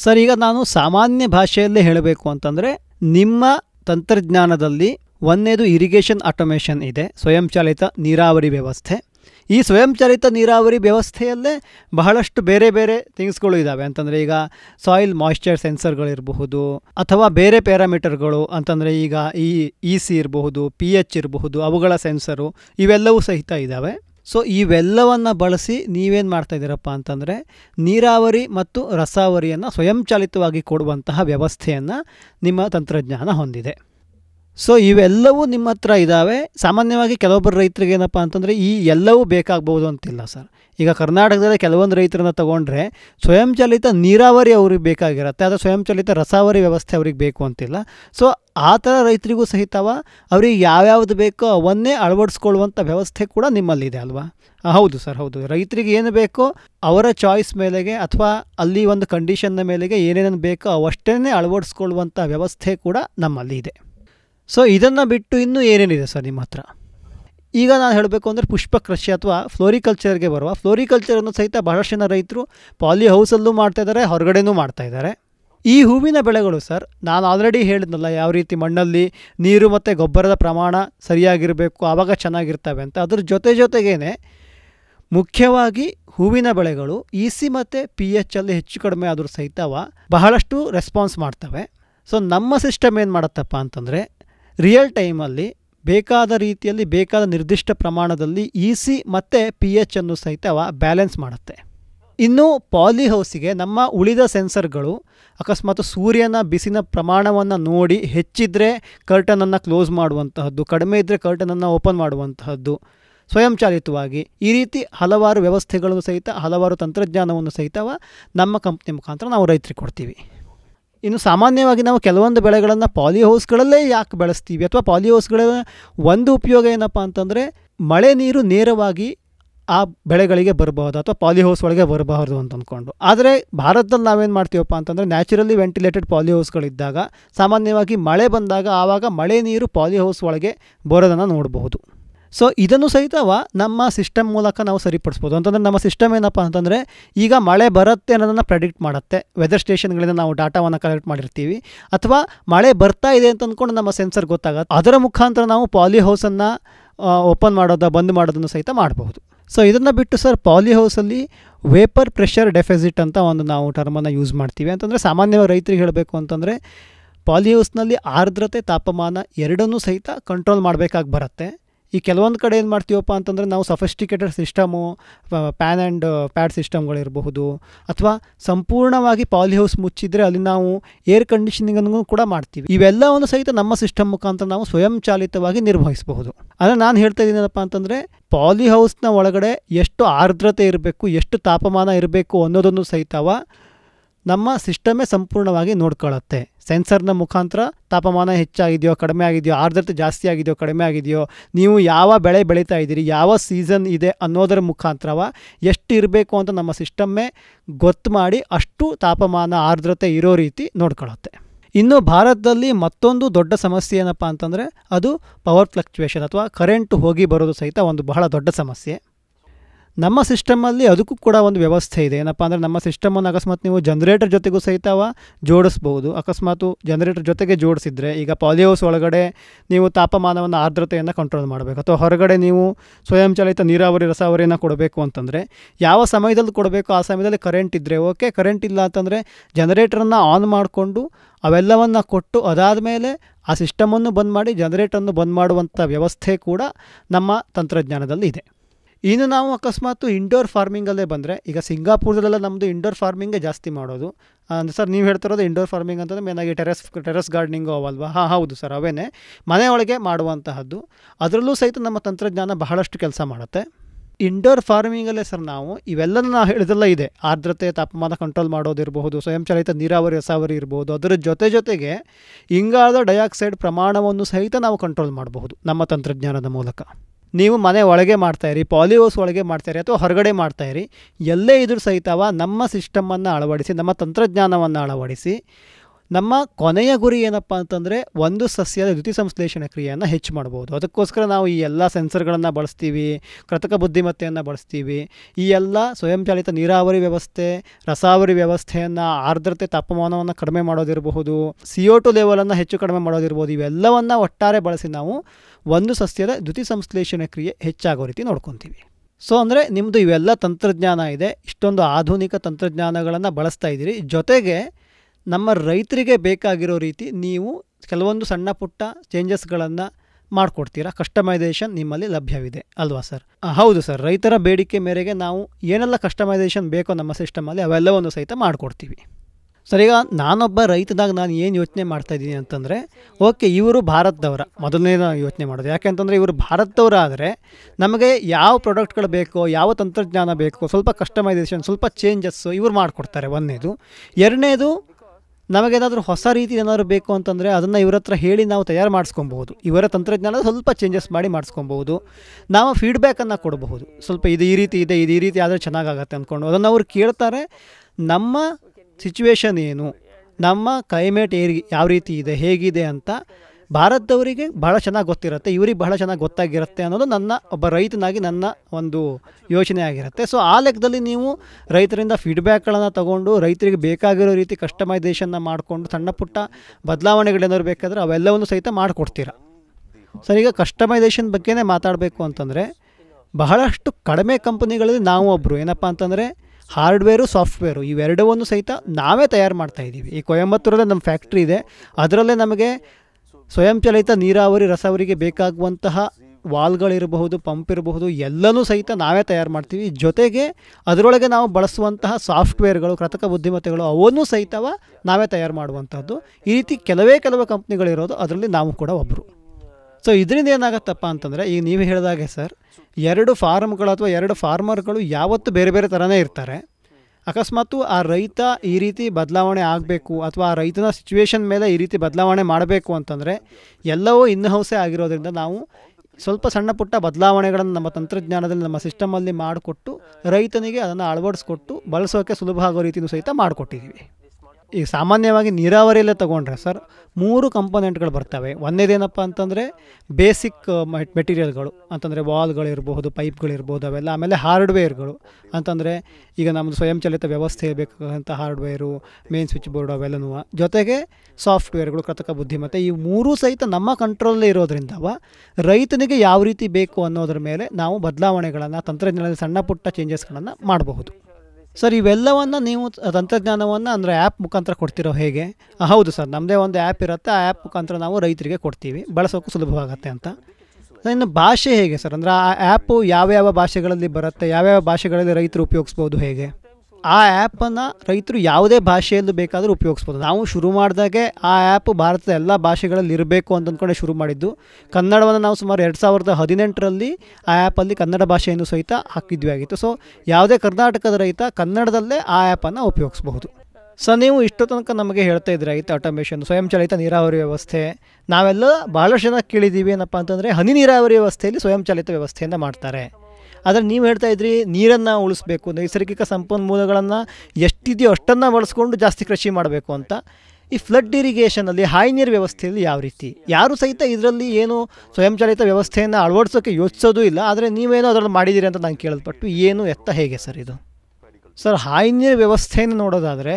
ಸರ್ ಈಗ ನಾನು ಸಾಮಾನ್ಯ ಭಾಷೆಯಲ್ಲೇ ಹೇಳಬೇಕು ಅಂತಂದರೆ ನಿಮ್ಮ ತಂತ್ರಜ್ಞಾನದಲ್ಲಿ ಒಂದೇದು ಇರಿಗೇಷನ್ ಆಟೋಮೇಷನ್ ಇದೆ ಸ್ವಯಂಚಾಲಿತ ನೀರಾವರಿ ವ್ಯವಸ್ಥೆ ಈ ಸ್ವಯಂಚಾಲಿತ ನೀರಾವರಿ ವ್ಯವಸ್ಥೆಯಲ್ಲೇ ಬಹಳಷ್ಟು ಬೇರೆ ಬೇರೆ ಥಿಂಗ್ಸ್ಗಳು ಇದ್ದಾವೆ ಅಂತಂದರೆ ಈಗ ಸಾಯಿಲ್ ಮಾಯ್ಶ್ಚರ್ ಸೆನ್ಸರ್ಗಳಿರಬಹುದು ಅಥವಾ ಬೇರೆ ಪ್ಯಾರಾಮೀಟರ್ಗಳು ಅಂತಂದರೆ ಈಗ ಈ ಇ e ಸಿ ಇರಬಹುದು ಪಿ ಎಚ್ ಇರಬಹುದು ಅವುಗಳ ಸೆನ್ಸರು ಇವೆಲ್ಲವೂ ಸಹಿತ ಇದ್ದಾವೆ ಸೊ ಇವೆಲ್ಲವನ್ನು ಬಳಸಿ ನೀವೇನು ಇದ್ದೀರಪ್ಪ ಅಂತಂದರೆ ನೀರಾವರಿ ಮತ್ತು ರಸಾವರಿಯನ್ನು ಸ್ವಯಂಚಾಲಿತವಾಗಿ ಕೊಡುವಂತಹ ವ್ಯವಸ್ಥೆಯನ್ನು ನಿಮ್ಮ ತಂತ್ರಜ್ಞಾನ ಹೊಂದಿದೆ ಸೊ ಇವೆಲ್ಲವೂ ನಿಮ್ಮ ಹತ್ರ ಇದ್ದಾವೆ ಸಾಮಾನ್ಯವಾಗಿ ಕೆಲವೊಬ್ಬರು ರೈತರಿಗೆ ಏನಪ್ಪ ಅಂತಂದರೆ ಈ ಎಲ್ಲವೂ ಬೇಕಾಗ್ಬೋದು ಅಂತಿಲ್ಲ ಸರ್ ಈಗ ಕರ್ನಾಟಕದಲ್ಲಿ ಕೆಲವೊಂದು ರೈತರನ್ನ ತೊಗೊಂಡ್ರೆ ಸ್ವಯಂಚಾಲಿತ ನೀರಾವರಿ ಅವ್ರಿಗೆ ಬೇಕಾಗಿರುತ್ತೆ ಅಥವಾ ಸ್ವಯಂಚಾಲಿತ ರಸಾವರಿ ವ್ಯವಸ್ಥೆ ಅವ್ರಿಗೆ ಬೇಕು ಅಂತಿಲ್ಲ ಸೊ ಆ ಥರ ರೈತರಿಗೂ ಸಹಿತವ ಅವ್ರಿಗೆ ಯಾವ್ಯಾವ್ದು ಬೇಕೋ ಅವನ್ನೇ ಅಳವಡಿಸ್ಕೊಳ್ಳುವಂಥ ವ್ಯವಸ್ಥೆ ಕೂಡ ನಿಮ್ಮಲ್ಲಿದೆ ಅಲ್ವಾ ಹೌದು ಸರ್ ಹೌದು ರೈತರಿಗೆ ಏನು ಬೇಕೋ ಅವರ ಚಾಯ್ಸ್ ಮೇಲೆಗೆ ಅಥವಾ ಅಲ್ಲಿ ಒಂದು ಕಂಡೀಷನ್ನ ಮೇಲೆಗೆ ಏನೇನು ಬೇಕೋ ಅವಷ್ಟೇ ಅಳವಡಿಸ್ಕೊಳ್ಳುವಂಥ ವ್ಯವಸ್ಥೆ ಕೂಡ ನಮ್ಮಲ್ಲಿ ಇದೆ ಸೊ ಇದನ್ನು ಬಿಟ್ಟು ಇನ್ನೂ ಏನೇನಿದೆ ಸರ್ ನಿಮ್ಮ ಹತ್ರ ಈಗ ನಾನು ಹೇಳಬೇಕು ಅಂದರೆ ಪುಷ್ಪ ಕೃಷಿ ಅಥವಾ ಫ್ಲೋರಿಕಲ್ಚರ್ಗೆ ಬರುವ ಫ್ಲೋರಿಕಲ್ಚರನ್ನು ಸಹಿತ ಬಹಳಷ್ಟು ಜನ ರೈತರು ಪಾಲಿ ಹೌಸಲ್ಲೂ ಇದ್ದಾರೆ ಹೊರಗಡೆನೂ ಮಾಡ್ತಾ ಇದ್ದಾರೆ ಈ ಹೂವಿನ ಬೆಳೆಗಳು ಸರ್ ನಾನು ಆಲ್ರೆಡಿ ಹೇಳಿದ್ನಲ್ಲ ಯಾವ ರೀತಿ ಮಣ್ಣಲ್ಲಿ ನೀರು ಮತ್ತು ಗೊಬ್ಬರದ ಪ್ರಮಾಣ ಸರಿಯಾಗಿರಬೇಕು ಆವಾಗ ಚೆನ್ನಾಗಿರ್ತವೆ ಅಂತ ಅದ್ರ ಜೊತೆ ಜೊತೆಗೇ ಮುಖ್ಯವಾಗಿ ಹೂವಿನ ಬೆಳೆಗಳು ಇ ಸಿ ಮತ್ತು ಪಿ ಎಚ್ ಅಲ್ಲಿ ಹೆಚ್ಚು ಕಡಿಮೆ ಆದರೂ ಸಹಿತವ ಬಹಳಷ್ಟು ರೆಸ್ಪಾನ್ಸ್ ಮಾಡ್ತವೆ ಸೊ ನಮ್ಮ ಸಿಸ್ಟಮ್ ಏನು ಮಾಡುತ್ತಪ್ಪ ಅಂತಂದರೆ ರಿಯಲ್ ಟೈಮಲ್ಲಿ ಬೇಕಾದ ರೀತಿಯಲ್ಲಿ ಬೇಕಾದ ನಿರ್ದಿಷ್ಟ ಪ್ರಮಾಣದಲ್ಲಿ ಇ ಸಿ ಮತ್ತು ಪಿ ಎಚ್ ಅನ್ನು ಸಹಿತ ಬ್ಯಾಲೆನ್ಸ್ ಮಾಡುತ್ತೆ ಇನ್ನು ಪಾಲಿಹೌಸಿಗೆ ನಮ್ಮ ಉಳಿದ ಸೆನ್ಸರ್ಗಳು ಅಕಸ್ಮಾತ್ ಸೂರ್ಯನ ಬಿಸಿನ ಪ್ರಮಾಣವನ್ನು ನೋಡಿ ಹೆಚ್ಚಿದ್ರೆ ಕರ್ಟನನ್ನು ಕ್ಲೋಸ್ ಮಾಡುವಂತಹದ್ದು ಕಡಿಮೆ ಇದ್ದರೆ ಕರ್ಟನನ್ನು ಓಪನ್ ಮಾಡುವಂತಹದ್ದು ಸ್ವಯಂಚಾಲಿತವಾಗಿ ಈ ರೀತಿ ಹಲವಾರು ವ್ಯವಸ್ಥೆಗಳನ್ನು ಸಹಿತ ಹಲವಾರು ತಂತ್ರಜ್ಞಾನವನ್ನು ಸಹಿತ ನಮ್ಮ ಕಂಪ್ನಿ ಮುಖಾಂತರ ನಾವು ರೈತರಿಗೆ ಕೊಡ್ತೀವಿ ಇನ್ನು ಸಾಮಾನ್ಯವಾಗಿ ನಾವು ಕೆಲವೊಂದು ಬೆಳೆಗಳನ್ನು ಪಾಲಿಹೌಸ್ಗಳಲ್ಲೇ ಯಾಕೆ ಬೆಳೆಸ್ತೀವಿ ಅಥವಾ ಪಾಲಿಹೌಸ್ಗಳ ಒಂದು ಉಪಯೋಗ ಏನಪ್ಪ ಅಂತಂದರೆ ಮಳೆ ನೀರು ನೇರವಾಗಿ ಆ ಬೆಳೆಗಳಿಗೆ ಬರಬಹುದು ಅಥವಾ ಪಾಲಿಹೌಸ್ ಒಳಗೆ ಬರಬಾರ್ದು ಅಂತ ಅಂದ್ಕೊಂಡು ಆದರೆ ಭಾರತದಲ್ಲಿ ನಾವೇನು ಮಾಡ್ತೀವಪ್ಪ ಅಂತಂದರೆ ನ್ಯಾಚುರಲಿ ವೆಂಟಿಲೇಟೆಡ್ ಪಾಲಿಹೌಸ್ಗಳಿದ್ದಾಗ ಸಾಮಾನ್ಯವಾಗಿ ಮಳೆ ಬಂದಾಗ ಆವಾಗ ಮಳೆ ನೀರು ಪಾಲಿಹೌಸ್ ಒಳಗೆ ಬರೋದನ್ನು ನೋಡಬಹುದು ಸೊ ಇದನ್ನು ಸಹಿತವ ನಮ್ಮ ಸಿಸ್ಟಮ್ ಮೂಲಕ ನಾವು ಸರಿಪಡಿಸ್ಬೋದು ಅಂತಂದರೆ ನಮ್ಮ ಸಿಸ್ಟಮ್ ಏನಪ್ಪ ಅಂತಂದರೆ ಈಗ ಮಳೆ ಬರುತ್ತೆ ಅನ್ನೋದನ್ನು ಪ್ರೆಡಿಕ್ಟ್ ಮಾಡುತ್ತೆ ವೆದರ್ ಸ್ಟೇಷನ್ಗಳಿಂದ ನಾವು ಡಾಟಾವನ್ನು ಕಲೆಕ್ಟ್ ಮಾಡಿರ್ತೀವಿ ಅಥವಾ ಮಳೆ ಬರ್ತಾ ಇದೆ ಅಂತ ಅಂದ್ಕೊಂಡು ನಮ್ಮ ಸೆನ್ಸರ್ ಗೊತ್ತಾಗುತ್ತೆ ಅದರ ಮುಖಾಂತರ ನಾವು ಪಾಲಿ ಹೌಸನ್ನು ಓಪನ್ ಮಾಡೋದ ಬಂದ್ ಮಾಡೋದನ್ನು ಸಹಿತ ಮಾಡಬಹುದು ಸೊ ಇದನ್ನು ಬಿಟ್ಟು ಸರ್ ಪಾಲಿ ಹೌಸಲ್ಲಿ ವೇಪರ್ ಪ್ರೆಷರ್ ಡೆಫಿಸಿಟ್ ಅಂತ ಒಂದು ನಾವು ಟರ್ಮನ್ನು ಯೂಸ್ ಮಾಡ್ತೀವಿ ಅಂತಂದರೆ ಸಾಮಾನ್ಯವಾಗಿ ರೈತರಿಗೆ ಹೇಳಬೇಕು ಅಂತಂದರೆ ಹೌಸ್ನಲ್ಲಿ ಆರ್ದ್ರತೆ ತಾಪಮಾನ ಎರಡನ್ನೂ ಸಹಿತ ಕಂಟ್ರೋಲ್ ಮಾಡಬೇಕಾಗಿ ಬರುತ್ತೆ ಈ ಕೆಲವೊಂದು ಕಡೆ ಏನು ಮಾಡ್ತೀವಪ್ಪ ಅಂತಂದರೆ ನಾವು sophisticated system pan and pad ಸಿಸ್ಟಮ್ಗಳಿರಬಹುದು ಅಥವಾ ಸಂಪೂರ್ಣವಾಗಿ ಹೌಸ್ ಮುಚ್ಚಿದರೆ ಅಲ್ಲಿ ನಾವು ಏರ್ ಕಂಡೀಷನಿಂಗನ್ನು ಕೂಡ ಮಾಡ್ತೀವಿ ಇವೆಲ್ಲವನ್ನು ಸಹಿತ ನಮ್ಮ ಸಿಸ್ಟಮ್ ಮುಖಾಂತರ ನಾವು ಸ್ವಯಂಚಾಲಿತವಾಗಿ ನಿರ್ವಹಿಸಬಹುದು ಅಂದರೆ ನಾನು ಹೇಳ್ತಾ ಇದ್ದೀನಪ್ಪ ಅಂತಂದರೆ ಹೌಸ್ನ ಒಳಗಡೆ ಎಷ್ಟು ಆರ್ದ್ರತೆ ಇರಬೇಕು ಎಷ್ಟು ತಾಪಮಾನ ಇರಬೇಕು ಅನ್ನೋದನ್ನು ಸಹಿತವ ನಮ್ಮ ಸಿಸ್ಟಮೇ ಸಂಪೂರ್ಣವಾಗಿ ನೋಡ್ಕೊಳ್ಳುತ್ತೆ ಸೆನ್ಸರ್ನ ಮುಖಾಂತರ ತಾಪಮಾನ ಹೆಚ್ಚಾಗಿದೆಯೋ ಕಡಿಮೆ ಆಗಿದೆಯೋ ಆರ್ದ್ರತೆ ಜಾಸ್ತಿ ಆಗಿದೆಯೋ ಕಡಿಮೆ ಆಗಿದೆಯೋ ನೀವು ಯಾವ ಬೆಳೆ ಬೆಳೀತಾ ಇದ್ದೀರಿ ಯಾವ ಸೀಸನ್ ಇದೆ ಅನ್ನೋದರ ಮುಖಾಂತರವ ಎಷ್ಟು ಇರಬೇಕು ಅಂತ ನಮ್ಮ ಸಿಸ್ಟಮ್ಮೇ ಗೊತ್ತು ಮಾಡಿ ಅಷ್ಟು ತಾಪಮಾನ ಆರ್ದ್ರತೆ ಇರೋ ರೀತಿ ನೋಡ್ಕೊಳ್ಳುತ್ತೆ ಇನ್ನು ಭಾರತದಲ್ಲಿ ಮತ್ತೊಂದು ದೊಡ್ಡ ಸಮಸ್ಯೆ ಏನಪ್ಪ ಅಂತಂದರೆ ಅದು ಪವರ್ ಫ್ಲಕ್ಚುವೇಷನ್ ಅಥವಾ ಕರೆಂಟ್ ಹೋಗಿ ಬರೋದು ಸಹಿತ ಒಂದು ಬಹಳ ದೊಡ್ಡ ಸಮಸ್ಯೆ ನಮ್ಮ ಸಿಸ್ಟಮಲ್ಲಿ ಅದಕ್ಕೂ ಕೂಡ ಒಂದು ವ್ಯವಸ್ಥೆ ಇದೆ ಏನಪ್ಪ ಅಂದರೆ ನಮ್ಮ ಸಿಸ್ಟಮನ್ನು ಅಕಸ್ಮಾತ್ ನೀವು ಜನರೇಟರ್ ಜೊತೆಗೂ ಸಹಿತವ ಜೋಡಿಸ್ಬೋದು ಅಕಸ್ಮಾತು ಜನ್ರೇಟರ್ ಜೊತೆಗೆ ಜೋಡಿಸಿದರೆ ಈಗ ಪಾಲಿಹೌಸ್ ಒಳಗಡೆ ನೀವು ತಾಪಮಾನವನ್ನು ಆರ್ದ್ರತೆಯನ್ನು ಕಂಟ್ರೋಲ್ ಮಾಡಬೇಕು ಅಥವಾ ಹೊರಗಡೆ ನೀವು ಸ್ವಯಂಚಾಲಿತ ನೀರಾವರಿ ರಸಾವರಿಯನ್ನು ಕೊಡಬೇಕು ಅಂತಂದರೆ ಯಾವ ಸಮಯದಲ್ಲಿ ಕೊಡಬೇಕು ಆ ಸಮಯದಲ್ಲಿ ಕರೆಂಟ್ ಇದ್ದರೆ ಓಕೆ ಕರೆಂಟ್ ಇಲ್ಲ ಅಂತಂದರೆ ಜನರೇಟರನ್ನು ಆನ್ ಮಾಡಿಕೊಂಡು ಅವೆಲ್ಲವನ್ನು ಕೊಟ್ಟು ಅದಾದ ಮೇಲೆ ಆ ಸಿಸ್ಟಮನ್ನು ಬಂದ್ ಮಾಡಿ ಜನರೇಟರನ್ನು ಬಂದ್ ಮಾಡುವಂಥ ವ್ಯವಸ್ಥೆ ಕೂಡ ನಮ್ಮ ತಂತ್ರಜ್ಞಾನದಲ್ಲಿ ಇದೆ ಇನ್ನು ನಾವು ಅಕಸ್ಮಾತ್ ಇಂಡೋರ್ ಫಾರ್ಮಿಂಗಲ್ಲೇ ಬಂದರೆ ಈಗ ಸಿಂಗಾಪುರದಲ್ಲೆಲ್ಲ ನಮ್ಮದು ಇಂಡೋರ್ ಫಾರ್ಮಿಂಗೇ ಜಾಸ್ತಿ ಮಾಡೋದು ಅಂದರೆ ಸರ್ ನೀವು ಹೇಳ್ತಿರೋದು ಇಂಡೋರ್ ಫಾರ್ಮಿಂಗ್ ಅಂತಂದರೆ ಮೇನಾಗಿ ಟೆರೆಸ್ ಟೆರೆಸ್ ಗಾರ್ಡ್ನಿಂಗು ಅವಲ್ವಾ ಹಾಂ ಹೌದು ಸರ್ ಅವೇನೆ ಮನೆಯೊಳಗೆ ಮಾಡುವಂತಹದ್ದು ಅದರಲ್ಲೂ ಸಹಿತ ನಮ್ಮ ತಂತ್ರಜ್ಞಾನ ಬಹಳಷ್ಟು ಕೆಲಸ ಮಾಡುತ್ತೆ ಇಂಡೋರ್ ಫಾರ್ಮಿಂಗಲ್ಲೇ ಸರ್ ನಾವು ಇವೆಲ್ಲ ನಾವು ಹೇಳಿದೆಲ್ಲ ಇದೆ ಆರ್ದ್ರತೆ ತಾಪಮಾನ ಕಂಟ್ರೋಲ್ ಮಾಡೋದಿರಬಹುದು ಸ್ವಯಂಚಾಲಿತ ನೀರಾವರಿ ರಸಾವರಿ ಇರಬಹುದು ಅದರ ಜೊತೆ ಜೊತೆಗೆ ಇಂಗಾಲದ ಡೈಆಕ್ಸೈಡ್ ಪ್ರಮಾಣವನ್ನು ಸಹಿತ ನಾವು ಕಂಟ್ರೋಲ್ ಮಾಡಬಹುದು ನಮ್ಮ ತಂತ್ರಜ್ಞಾನದ ಮೂಲಕ ನೀವು ಮನೆ ಒಳಗೆ ಮಾಡ್ತಾಯಿರಿ ಪಾಲಿಹೌಸ್ ಒಳಗೆ ಮಾಡ್ತಾಯಿರಿ ಅಥವಾ ಹೊರಗಡೆ ಮಾಡ್ತಾಯಿರಿ ಎಲ್ಲೇ ಇದ್ರೂ ಸಹಿತವ ನಮ್ಮ ಸಿಸ್ಟಮನ್ನು ಅಳವಡಿಸಿ ನಮ್ಮ ತಂತ್ರಜ್ಞಾನವನ್ನು ಅಳವಡಿಸಿ ನಮ್ಮ ಕೊನೆಯ ಗುರಿ ಏನಪ್ಪ ಅಂತಂದರೆ ಒಂದು ಸಸ್ಯದ ದ್ಯುತಿ ಸಂಶ್ಲೇಷಣೆ ಕ್ರಿಯೆಯನ್ನು ಹೆಚ್ಚು ಮಾಡ್ಬೋದು ಅದಕ್ಕೋಸ್ಕರ ನಾವು ಈ ಎಲ್ಲ ಸೆನ್ಸರ್ಗಳನ್ನು ಬಳಸ್ತೀವಿ ಕೃತಕ ಬುದ್ಧಿಮತ್ತೆಯನ್ನು ಬಳಸ್ತೀವಿ ಈ ಎಲ್ಲ ಸ್ವಯಂಚಾಲಿತ ನೀರಾವರಿ ವ್ಯವಸ್ಥೆ ರಸಾವರಿ ವ್ಯವಸ್ಥೆಯನ್ನು ಆರ್ದ್ರತೆ ತಾಪಮಾನವನ್ನು ಕಡಿಮೆ ಮಾಡೋದಿರಬಹುದು ಸಿ ಒ ಟು ಲೆವೆಲನ್ನು ಹೆಚ್ಚು ಕಡಿಮೆ ಮಾಡೋದಿರ್ಬೋದು ಇವೆಲ್ಲವನ್ನು ಒಟ್ಟಾರೆ ಬಳಸಿ ನಾವು ಒಂದು ಸಸ್ಯದ ದ್ಯುತಿ ಸಂಶ್ಲೇಷಣೆ ಕ್ರಿಯೆ ಹೆಚ್ಚಾಗೋ ರೀತಿ ನೋಡ್ಕೊತೀವಿ ಸೊ ಅಂದರೆ ನಿಮ್ಮದು ಇವೆಲ್ಲ ತಂತ್ರಜ್ಞಾನ ಇದೆ ಇಷ್ಟೊಂದು ಆಧುನಿಕ ತಂತ್ರಜ್ಞಾನಗಳನ್ನು ಬಳಸ್ತಾ ಇದ್ದೀರಿ ಜೊತೆಗೆ ನಮ್ಮ ರೈತರಿಗೆ ಬೇಕಾಗಿರೋ ರೀತಿ ನೀವು ಕೆಲವೊಂದು ಸಣ್ಣ ಪುಟ್ಟ ಚೇಂಜಸ್ಗಳನ್ನು ಮಾಡಿಕೊಡ್ತೀರಾ ಕಸ್ಟಮೈಸೇಷನ್ ನಿಮ್ಮಲ್ಲಿ ಲಭ್ಯವಿದೆ ಅಲ್ವಾ ಸರ್ ಹೌದು ಸರ್ ರೈತರ ಬೇಡಿಕೆ ಮೇರೆಗೆ ನಾವು ಏನೆಲ್ಲ ಕಸ್ಟಮೈಸೇಷನ್ ಬೇಕೋ ನಮ್ಮ ಸಿಸ್ಟಮಲ್ಲಿ ಅವೆಲ್ಲವನ್ನು ಸಹಿತ ಮಾಡಿಕೊಡ್ತೀವಿ ಸರ್ ಈಗ ನಾನೊಬ್ಬ ರೈತದಾಗ ನಾನು ಏನು ಯೋಚನೆ ಮಾಡ್ತಾಯಿದ್ದೀನಿ ಅಂತಂದರೆ ಓಕೆ ಇವರು ಭಾರತದವರ ಮೊದಲನೇ ಯೋಚನೆ ಮಾಡೋದು ಯಾಕೆಂತಂದರೆ ಇವರು ಭಾರತದವರಾದರೆ ನಮಗೆ ಯಾವ ಪ್ರಾಡಕ್ಟ್ಗಳು ಬೇಕೋ ಯಾವ ತಂತ್ರಜ್ಞಾನ ಬೇಕೋ ಸ್ವಲ್ಪ ಕಸ್ಟಮೈಸೇಷನ್ ಸ್ವಲ್ಪ ಚೇಂಜಸ್ಸು ಇವರು ಮಾಡಿಕೊಡ್ತಾರೆ ಒಂದನೇದು ಎರಡನೇದು ನಮಗೇನಾದರೂ ಹೊಸ ರೀತಿ ಏನಾದರೂ ಬೇಕು ಅಂತಂದರೆ ಅದನ್ನು ಇವರ ಹತ್ರ ಹೇಳಿ ನಾವು ತಯಾರು ಮಾಡಿಸ್ಕೊಬೋದು ಇವರ ತಂತ್ರಜ್ಞಾನ ಸ್ವಲ್ಪ ಚೇಂಜಸ್ ಮಾಡಿ ಮಾಡಿಸ್ಕೊಬೋದು ನಾವು ಫೀಡ್ಬ್ಯಾಕನ್ನು ಕೊಡಬಹುದು ಸ್ವಲ್ಪ ಇದು ಈ ರೀತಿ ಇದೆ ಇದು ಈ ರೀತಿ ಆದರೆ ಚೆನ್ನಾಗಾಗತ್ತೆ ಅಂದ್ಕೊಂಡು ಅದನ್ನು ಅವ್ರು ಕೇಳ್ತಾರೆ ನಮ್ಮ ಸಿಚುವೇಷನ್ ಏನು ನಮ್ಮ ಕ್ಲೈಮೇಟ್ ಏರಿ ಯಾವ ರೀತಿ ಇದೆ ಹೇಗಿದೆ ಅಂತ ಭಾರತದವರಿಗೆ ಬಹಳ ಚೆನ್ನಾಗಿ ಗೊತ್ತಿರುತ್ತೆ ಇವರಿಗೆ ಬಹಳ ಚೆನ್ನಾಗಿ ಗೊತ್ತಾಗಿರುತ್ತೆ ಅನ್ನೋದು ನನ್ನ ಒಬ್ಬ ರೈತನಾಗಿ ನನ್ನ ಒಂದು ಯೋಚನೆ ಆಗಿರುತ್ತೆ ಸೊ ಆ ಲೆಕ್ಕದಲ್ಲಿ ನೀವು ರೈತರಿಂದ ಫೀಡ್ಬ್ಯಾಕ್ಗಳನ್ನು ತಗೊಂಡು ರೈತರಿಗೆ ಬೇಕಾಗಿರೋ ರೀತಿ ಕಸ್ಟಮೈಸೇಷನ್ನ ಮಾಡಿಕೊಂಡು ಸಣ್ಣ ಪುಟ್ಟ ಬದಲಾವಣೆಗಳೇನಾದ್ರು ಬೇಕಾದರೆ ಅವೆಲ್ಲವನ್ನು ಸಹಿತ ಮಾಡಿಕೊಡ್ತೀರಾ ಸರ್ ಈಗ ಕಸ್ಟಮೈಸೇಷನ್ ಬಗ್ಗೆನೇ ಮಾತಾಡಬೇಕು ಅಂತಂದರೆ ಬಹಳಷ್ಟು ಕಡಿಮೆ ಕಂಪನಿಗಳಲ್ಲಿ ನಾವು ಒಬ್ಬರು ಏನಪ್ಪ ಅಂತಂದರೆ ಹಾರ್ಡ್ವೇರು ಸಾಫ್ಟ್ವೇರು ಇವೆರಡವನ್ನು ಸಹಿತ ನಾವೇ ತಯಾರು ಮಾಡ್ತಾಯಿದ್ದೀವಿ ಈ ಕೊಯಂಬತ್ತೂರಲ್ಲೇ ನಮ್ಮ ಫ್ಯಾಕ್ಟ್ರಿ ಇದೆ ಅದರಲ್ಲೇ ನಮಗೆ ಸ್ವಯಂಚಾಲಿತ ನೀರಾವರಿ ರಸವರಿಗೆ ಬೇಕಾಗುವಂತಹ ವಾಲ್ಗಳಿರಬಹುದು ಪಂಪ್ ಇರಬಹುದು ಎಲ್ಲನೂ ಸಹಿತ ನಾವೇ ತಯಾರು ಮಾಡ್ತೀವಿ ಜೊತೆಗೆ ಅದರೊಳಗೆ ನಾವು ಬಳಸುವಂತಹ ಸಾಫ್ಟ್ವೇರ್ಗಳು ಕೃತಕ ಬುದ್ಧಿಮತ್ತೆಗಳು ಅವನ್ನೂ ಸಹಿತವ ನಾವೇ ತಯಾರು ಮಾಡುವಂಥದ್ದು ಈ ರೀತಿ ಕೆಲವೇ ಕೆಲವು ಕಂಪ್ನಿಗಳಿರೋದು ಅದರಲ್ಲಿ ನಾವು ಕೂಡ ಒಬ್ಬರು ಸೊ ಇದರಿಂದ ಏನಾಗತ್ತಪ್ಪ ಅಂತಂದರೆ ಈಗ ನೀವು ಹೇಳಿದಾಗೆ ಸರ್ ಎರಡು ಫಾರ್ಮ್ಗಳು ಅಥವಾ ಎರಡು ಫಾರ್ಮರ್ಗಳು ಯಾವತ್ತೂ ಬೇರೆ ಬೇರೆ ಥರನೇ ಇರ್ತಾರೆ ಅಕಸ್ಮಾತು ಆ ರೈತ ಈ ರೀತಿ ಬದಲಾವಣೆ ಆಗಬೇಕು ಅಥವಾ ಆ ರೈತನ ಸಿಚುವೇಶನ್ ಮೇಲೆ ಈ ರೀತಿ ಬದಲಾವಣೆ ಮಾಡಬೇಕು ಅಂತಂದರೆ ಎಲ್ಲವೂ ಇನ್ ಹೌಸೇ ಆಗಿರೋದ್ರಿಂದ ನಾವು ಸ್ವಲ್ಪ ಸಣ್ಣ ಪುಟ್ಟ ಬದಲಾವಣೆಗಳನ್ನು ನಮ್ಮ ತಂತ್ರಜ್ಞಾನದಲ್ಲಿ ನಮ್ಮ ಸಿಸ್ಟಮಲ್ಲಿ ಮಾಡಿಕೊಟ್ಟು ರೈತನಿಗೆ ಅದನ್ನು ಅಳವಡಿಸ್ಕೊಟ್ಟು ಬಳಸೋಕ್ಕೆ ಸುಲಭ ಆಗೋ ರೀತಿಯೂ ಸಹಿತ ಮಾಡಿಕೊಟ್ಟಿದ್ದೀವಿ ಈಗ ಸಾಮಾನ್ಯವಾಗಿ ನೀರಾವರಿಯಲ್ಲೇ ತೊಗೊಂಡ್ರೆ ಸರ್ ಮೂರು ಕಂಪೋನೆಂಟ್ಗಳು ಬರ್ತವೆ ಒಂದೇದೇನಪ್ಪ ಅಂತಂದರೆ ಬೇಸಿಕ್ ಮೆಟೀರಿಯಲ್ಗಳು ಅಂತಂದರೆ ವಾಲ್ಗಳಿರ್ಬೋದು ಪೈಪ್ಗಳಿರ್ಬೋದು ಅವೆಲ್ಲ ಆಮೇಲೆ ಹಾರ್ಡ್ವೇರ್ಗಳು ಅಂತಂದರೆ ಈಗ ನಮ್ಮದು ಸ್ವಯಂಚಾಲಿತ ವ್ಯವಸ್ಥೆ ಇರಬೇಕಾದಂಥ ಹಾರ್ಡ್ವೇರು ಮೇನ್ ಸ್ವಿಚ್ ಬೋರ್ಡ್ ಅವೆಲ್ಲನೂ ಜೊತೆಗೆ ಸಾಫ್ಟ್ವೇರ್ಗಳು ಕೃತಕ ಬುದ್ಧಿಮತ್ತೆ ಈ ಮೂರೂ ಸಹಿತ ನಮ್ಮ ಕಂಟ್ರೋಲಲ್ಲೇ ಇರೋದ್ರಿಂದ ರೈತನಿಗೆ ಯಾವ ರೀತಿ ಬೇಕು ಅನ್ನೋದ್ರ ಮೇಲೆ ನಾವು ಬದಲಾವಣೆಗಳನ್ನು ತಂತ್ರಜ್ಞಾನದಲ್ಲಿ ಸಣ್ಣ ಪುಟ್ಟ ಚೇಂಜಸ್ಗಳನ್ನು ಮಾಡಬಹುದು ಸರ್ ಇವೆಲ್ಲವನ್ನು ನೀವು ತಂತ್ರಜ್ಞಾನವನ್ನು ಅಂದರೆ ಆ್ಯಪ್ ಮುಖಾಂತರ ಕೊಡ್ತಿರೋ ಹೇಗೆ ಹೌದು ಸರ್ ನಮ್ಮದೇ ಒಂದು ಆ್ಯಪ್ ಇರುತ್ತೆ ಆ ಆ್ಯಪ್ ಮುಖಾಂತರ ನಾವು ರೈತರಿಗೆ ಕೊಡ್ತೀವಿ ಬಳಸೋಕ್ಕೂ ಸುಲಭವಾಗುತ್ತೆ ಅಂತ ಇನ್ನು ಭಾಷೆ ಹೇಗೆ ಸರ್ ಅಂದರೆ ಆ ಆ್ಯಪು ಯಾವ್ಯಾವ ಭಾಷೆಗಳಲ್ಲಿ ಬರುತ್ತೆ ಯಾವ್ಯಾವ ಭಾಷೆಗಳಲ್ಲಿ ರೈತರು ಉಪಯೋಗಿಸ್ಬೋದು ಹೇಗೆ ಆ ಆ್ಯಪನ್ನು ರೈತರು ಯಾವುದೇ ಭಾಷೆಯಲ್ಲೂ ಬೇಕಾದರೂ ಉಪಯೋಗಿಸ್ಬೋದು ನಾವು ಶುರು ಮಾಡಿದಾಗೆ ಆ ಆ್ಯಪ್ ಭಾರತದ ಎಲ್ಲ ಭಾಷೆಗಳಲ್ಲಿ ಇರಬೇಕು ಅಂತ ಅಂದ್ಕೊಂಡೆ ಶುರು ಮಾಡಿದ್ದು ಕನ್ನಡವನ್ನು ನಾವು ಸುಮಾರು ಎರಡು ಸಾವಿರದ ಹದಿನೆಂಟರಲ್ಲಿ ಆ ಆ್ಯಪಲ್ಲಿ ಕನ್ನಡ ಭಾಷೆಯನ್ನು ಸಹಿತ ಹಾಕಿದ್ವಿ ಆಗಿತ್ತು ಸೊ ಯಾವುದೇ ಕರ್ನಾಟಕದ ರೈತ ಕನ್ನಡದಲ್ಲೇ ಆ ಆ್ಯಪನ್ನು ಉಪಯೋಗಿಸ್ಬಹುದು ಸೊ ನೀವು ಇಷ್ಟು ತನಕ ನಮಗೆ ಹೇಳ್ತಾ ಇದ್ರೆ ರೈತ ಆಟೋಮೇಷನ್ ಸ್ವಯಂಚಾಲಿತ ನೀರಾವರಿ ವ್ಯವಸ್ಥೆ ನಾವೆಲ್ಲ ಭಾಳಷ್ಟು ಜನ ಕೇಳಿದ್ದೀವಿ ಏನಪ್ಪ ಅಂತಂದರೆ ಹನಿ ನೀರಾವರಿ ವ್ಯವಸ್ಥೆಯಲ್ಲಿ ಸ್ವಯಂಚಾಲಿತ ವ್ಯವಸ್ಥೆಯನ್ನು ಮಾಡ್ತಾರೆ ಆದರೆ ನೀವು ಹೇಳ್ತಾ ಇದ್ರಿ ನೀರನ್ನು ಉಳಿಸ್ಬೇಕು ನೈಸರ್ಗಿಕ ಸಂಪನ್ಮೂಲಗಳನ್ನು ಎಷ್ಟಿದೆಯೋ ಅಷ್ಟನ್ನು ಬಳಸ್ಕೊಂಡು ಜಾಸ್ತಿ ಕೃಷಿ ಮಾಡಬೇಕು ಅಂತ ಈ ಫ್ಲಡ್ ಇರಿಗೇಷನಲ್ಲಿ ಹಾಯಿ ನೀರು ವ್ಯವಸ್ಥೆಯಲ್ಲಿ ಯಾವ ರೀತಿ ಯಾರು ಸಹಿತ ಇದರಲ್ಲಿ ಏನು ಸ್ವಯಂಚಾಲಿತ ವ್ಯವಸ್ಥೆಯನ್ನು ಅಳವಡಿಸೋಕ್ಕೆ ಯೋಚಿಸೋದು ಇಲ್ಲ ಆದರೆ ನೀವೇನೋ ಅದರಲ್ಲಿ ಮಾಡಿದ್ದೀರಿ ಅಂತ ನಾನು ಕೇಳಲ್ಪಟ್ಟು ಏನು ಎತ್ತ ಹೇಗೆ ಸರ್ ಇದು ಸರ್ ಹಾಯಿ ನೀರು ವ್ಯವಸ್ಥೆಯನ್ನು ನೋಡೋದಾದರೆ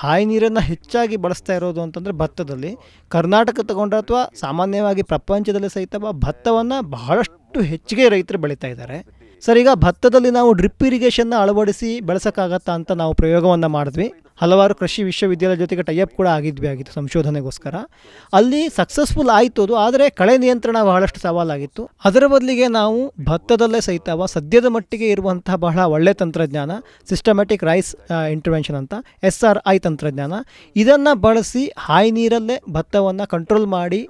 ಹಾಯಿ ನೀರನ್ನು ಹೆಚ್ಚಾಗಿ ಬಳಸ್ತಾ ಇರೋದು ಅಂತಂದರೆ ಭತ್ತದಲ್ಲಿ ಕರ್ನಾಟಕ ತಗೊಂಡ್ರೆ ಅಥವಾ ಸಾಮಾನ್ಯವಾಗಿ ಪ್ರಪಂಚದಲ್ಲಿ ಸಹಿತ ಭತ್ತವನ್ನು ಬಹಳಷ್ಟು ಹೆಚ್ಚಿಗೆ ರೈತರು ಬೆಳೀತಾ ಇದ್ದಾರೆ ಸರ್ ಈಗ ಭತ್ತದಲ್ಲಿ ನಾವು ಡ್ರಿಪ್ ಇರಿಗೇಷನ್ನ ಅಳವಡಿಸಿ ಬೆಳೆಸೋಕ್ಕಾಗತ್ತಾ ಅಂತ ನಾವು ಪ್ರಯೋಗವನ್ನು ಮಾಡಿದ್ವಿ ಹಲವಾರು ಕೃಷಿ ವಿಶ್ವವಿದ್ಯಾಲಯ ಜೊತೆಗೆ ಟೈಅಪ್ ಕೂಡ ಆಗಿದ್ವಿ ಆಗಿತ್ತು ಸಂಶೋಧನೆಗೋಸ್ಕರ ಅಲ್ಲಿ ಸಕ್ಸಸ್ಫುಲ್ ಆಯಿತು ಅದು ಆದರೆ ಕಳೆ ನಿಯಂತ್ರಣ ಬಹಳಷ್ಟು ಸವಾಲಾಗಿತ್ತು ಅದರ ಬದಲಿಗೆ ನಾವು ಭತ್ತದಲ್ಲೇ ಸಹಿತವ ಸದ್ಯದ ಮಟ್ಟಿಗೆ ಇರುವಂತಹ ಬಹಳ ಒಳ್ಳೆ ತಂತ್ರಜ್ಞಾನ ಸಿಸ್ಟಮ್ಯಾಟಿಕ್ ರೈಸ್ ಇಂಟರ್ವೆನ್ಷನ್ ಅಂತ ಎಸ್ ಆರ್ ಐ ತಂತ್ರಜ್ಞಾನ ಇದನ್ನು ಬಳಸಿ ಹಾಯಿ ನೀರಲ್ಲೇ ಭತ್ತವನ್ನು ಕಂಟ್ರೋಲ್ ಮಾಡಿ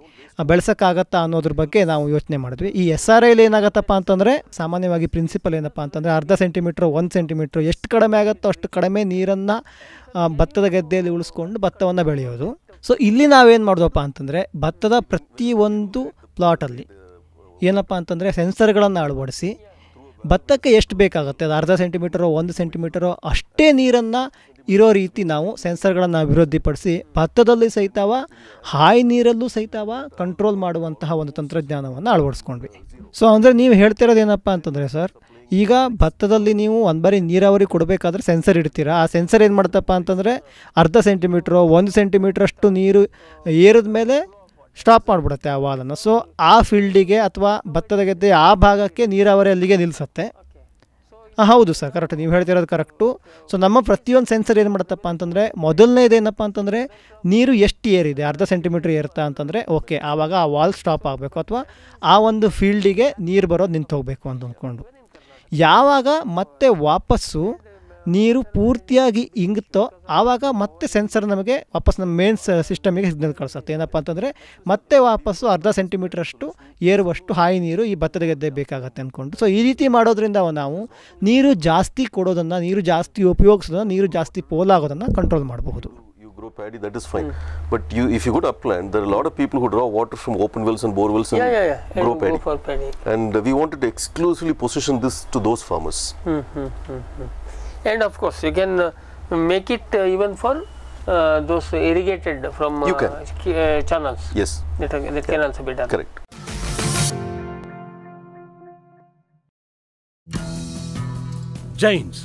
ಬೆಳೆಸೋಕ್ಕಾಗತ್ತಾ ಅನ್ನೋದ್ರ ಬಗ್ಗೆ ನಾವು ಯೋಚನೆ ಮಾಡಿದ್ವಿ ಈ ಎಸ್ ಆರ್ ಐಲಿ ಏನಾಗತ್ತಪ್ಪ ಅಂತಂದರೆ ಸಾಮಾನ್ಯವಾಗಿ ಪ್ರಿನ್ಸಿಪಲ್ ಏನಪ್ಪ ಅಂತಂದರೆ ಅರ್ಧ ಸೆಂಟಿಮೀಟ್ರ್ ಒಂದು ಸೆಂಟಿಮೀಟ್ರ್ ಎಷ್ಟು ಕಡಿಮೆ ಆಗುತ್ತೋ ಅಷ್ಟು ಕಡಿಮೆ ನೀರನ್ನು ಭತ್ತದ ಗದ್ದೆಯಲ್ಲಿ ಉಳಿಸ್ಕೊಂಡು ಭತ್ತವನ್ನು ಬೆಳೆಯೋದು ಸೊ ಇಲ್ಲಿ ನಾವೇನು ಮಾಡಿದ್ವಪ್ಪ ಅಂತಂದರೆ ಭತ್ತದ ಪ್ರತಿಯೊಂದು ಪ್ಲಾಟಲ್ಲಿ ಏನಪ್ಪ ಅಂತಂದರೆ ಸೆನ್ಸರ್ಗಳನ್ನು ಅಳವಡಿಸಿ ಭತ್ತಕ್ಕೆ ಎಷ್ಟು ಬೇಕಾಗುತ್ತೆ ಅದು ಅರ್ಧ ಸೆಂಟಿಮೀಟರೋ ಒಂದು ಸೆಂಟಿಮೀಟರೋ ಅಷ್ಟೇ ನೀರನ್ನು ಇರೋ ರೀತಿ ನಾವು ಸೆನ್ಸರ್ಗಳನ್ನು ಅಭಿವೃದ್ಧಿಪಡಿಸಿ ಭತ್ತದಲ್ಲಿ ಸಹಿತವ ಹಾಯಿ ನೀರಲ್ಲೂ ಸಹಿತವ ಕಂಟ್ರೋಲ್ ಮಾಡುವಂತಹ ಒಂದು ತಂತ್ರಜ್ಞಾನವನ್ನು ಅಳವಡಿಸ್ಕೊಂಡ್ವಿ ಸೊ ಅಂದರೆ ನೀವು ಹೇಳ್ತಿರೋದೇನಪ್ಪ ಅಂತಂದರೆ ಸರ್ ಈಗ ಭತ್ತದಲ್ಲಿ ನೀವು ಒಂದು ಬಾರಿ ನೀರಾವರಿ ಕೊಡಬೇಕಾದ್ರೆ ಸೆನ್ಸರ್ ಇಡ್ತೀರಾ ಆ ಸೆನ್ಸರ್ ಏನು ಮಾಡ್ತಪ್ಪ ಅಂತಂದರೆ ಅರ್ಧ ಸೆಂಟಿಮೀಟ್ರು ಒಂದು ಸೆಂಟಿಮೀಟ್ರಷ್ಟು ನೀರು ಏರಿದ ಮೇಲೆ ಸ್ಟಾಪ್ ಮಾಡಿಬಿಡುತ್ತೆ ಆ ವಾಲನ್ನು ಸೊ ಆ ಫೀಲ್ಡಿಗೆ ಅಥವಾ ಭತ್ತದ ಗದ್ದೆ ಆ ಭಾಗಕ್ಕೆ ನೀರಾವರಿ ಅಲ್ಲಿಗೆ ನಿಲ್ಲಿಸುತ್ತೆ ಹಾಂ ಹೌದು ಸರ್ ಕರೆಕ್ಟ್ ನೀವು ಹೇಳ್ತಿರೋದು ಕರೆಕ್ಟು ಸೊ ನಮ್ಮ ಪ್ರತಿಯೊಂದು ಸೆನ್ಸರ್ ಏನು ಮಾಡುತ್ತಪ್ಪ ಅಂತಂದರೆ ಮೊದಲನೇದೇನಪ್ಪ ಅಂತಂದರೆ ನೀರು ಎಷ್ಟು ಏರಿದೆ ಅರ್ಧ ಸೆಂಟಿಮೀಟ್ರ್ ಏರ್ತಾ ಅಂತಂದರೆ ಓಕೆ ಆವಾಗ ಆ ವಾಲ್ ಸ್ಟಾಪ್ ಆಗಬೇಕು ಅಥವಾ ಆ ಒಂದು ಫೀಲ್ಡಿಗೆ ನೀರು ಬರೋದು ನಿಂತು ಹೋಗಬೇಕು ಅಂತ ಅಂದ್ಕೊಂಡು ಯಾವಾಗ ಮತ್ತೆ ವಾಪಸ್ಸು ನೀರು ಪೂರ್ತಿಯಾಗಿ ಇಂಗುತ್ತೋ ಆವಾಗ ಮತ್ತೆ ಸೆನ್ಸರ್ ನಮಗೆ ವಾಪಸ್ ನಮ್ಮ ಮೇನ್ ಸಿಸ್ಟಮಿಗೆ ಸಿಗ್ನಲ್ ಕಳಿಸುತ್ತೆ ಏನಪ್ಪ ಅಂತಂದರೆ ಮತ್ತೆ ವಾಪಸ್ಸು ಅರ್ಧ ಸೆಂಟಿಮೀಟ್ರಷ್ಟು ಏರುವಷ್ಟು ಹಾಯಿ ನೀರು ಈ ಭತ್ತದ ಗದ್ದೆ ಬೇಕಾಗತ್ತೆ ಅಂದ್ಕೊಂಡು ಸೊ ಈ ರೀತಿ ಮಾಡೋದ್ರಿಂದ ನಾವು ನೀರು ಜಾಸ್ತಿ ಕೊಡೋದನ್ನು ನೀರು ಜಾಸ್ತಿ ಉಪಯೋಗಿಸೋದನ್ನು ನೀರು ಜಾಸ್ತಿ ಪೋಲಾಗೋದನ್ನು ಕಂಟ್ರೋಲ್ ಮಾಡಬಹುದು grow paddy, that is fine. Mm. But you, if you good to upland, there are a lot of people who draw water from open wells and bore wells and yeah, yeah, yeah. grow paddy. paddy. And we wanted to exclusively position this to those farmers. Mm -hmm, mm -hmm. and of course you can make it even for uh, those irrigated from channels. Yes. That, that yeah. can also be done. Correct. Jains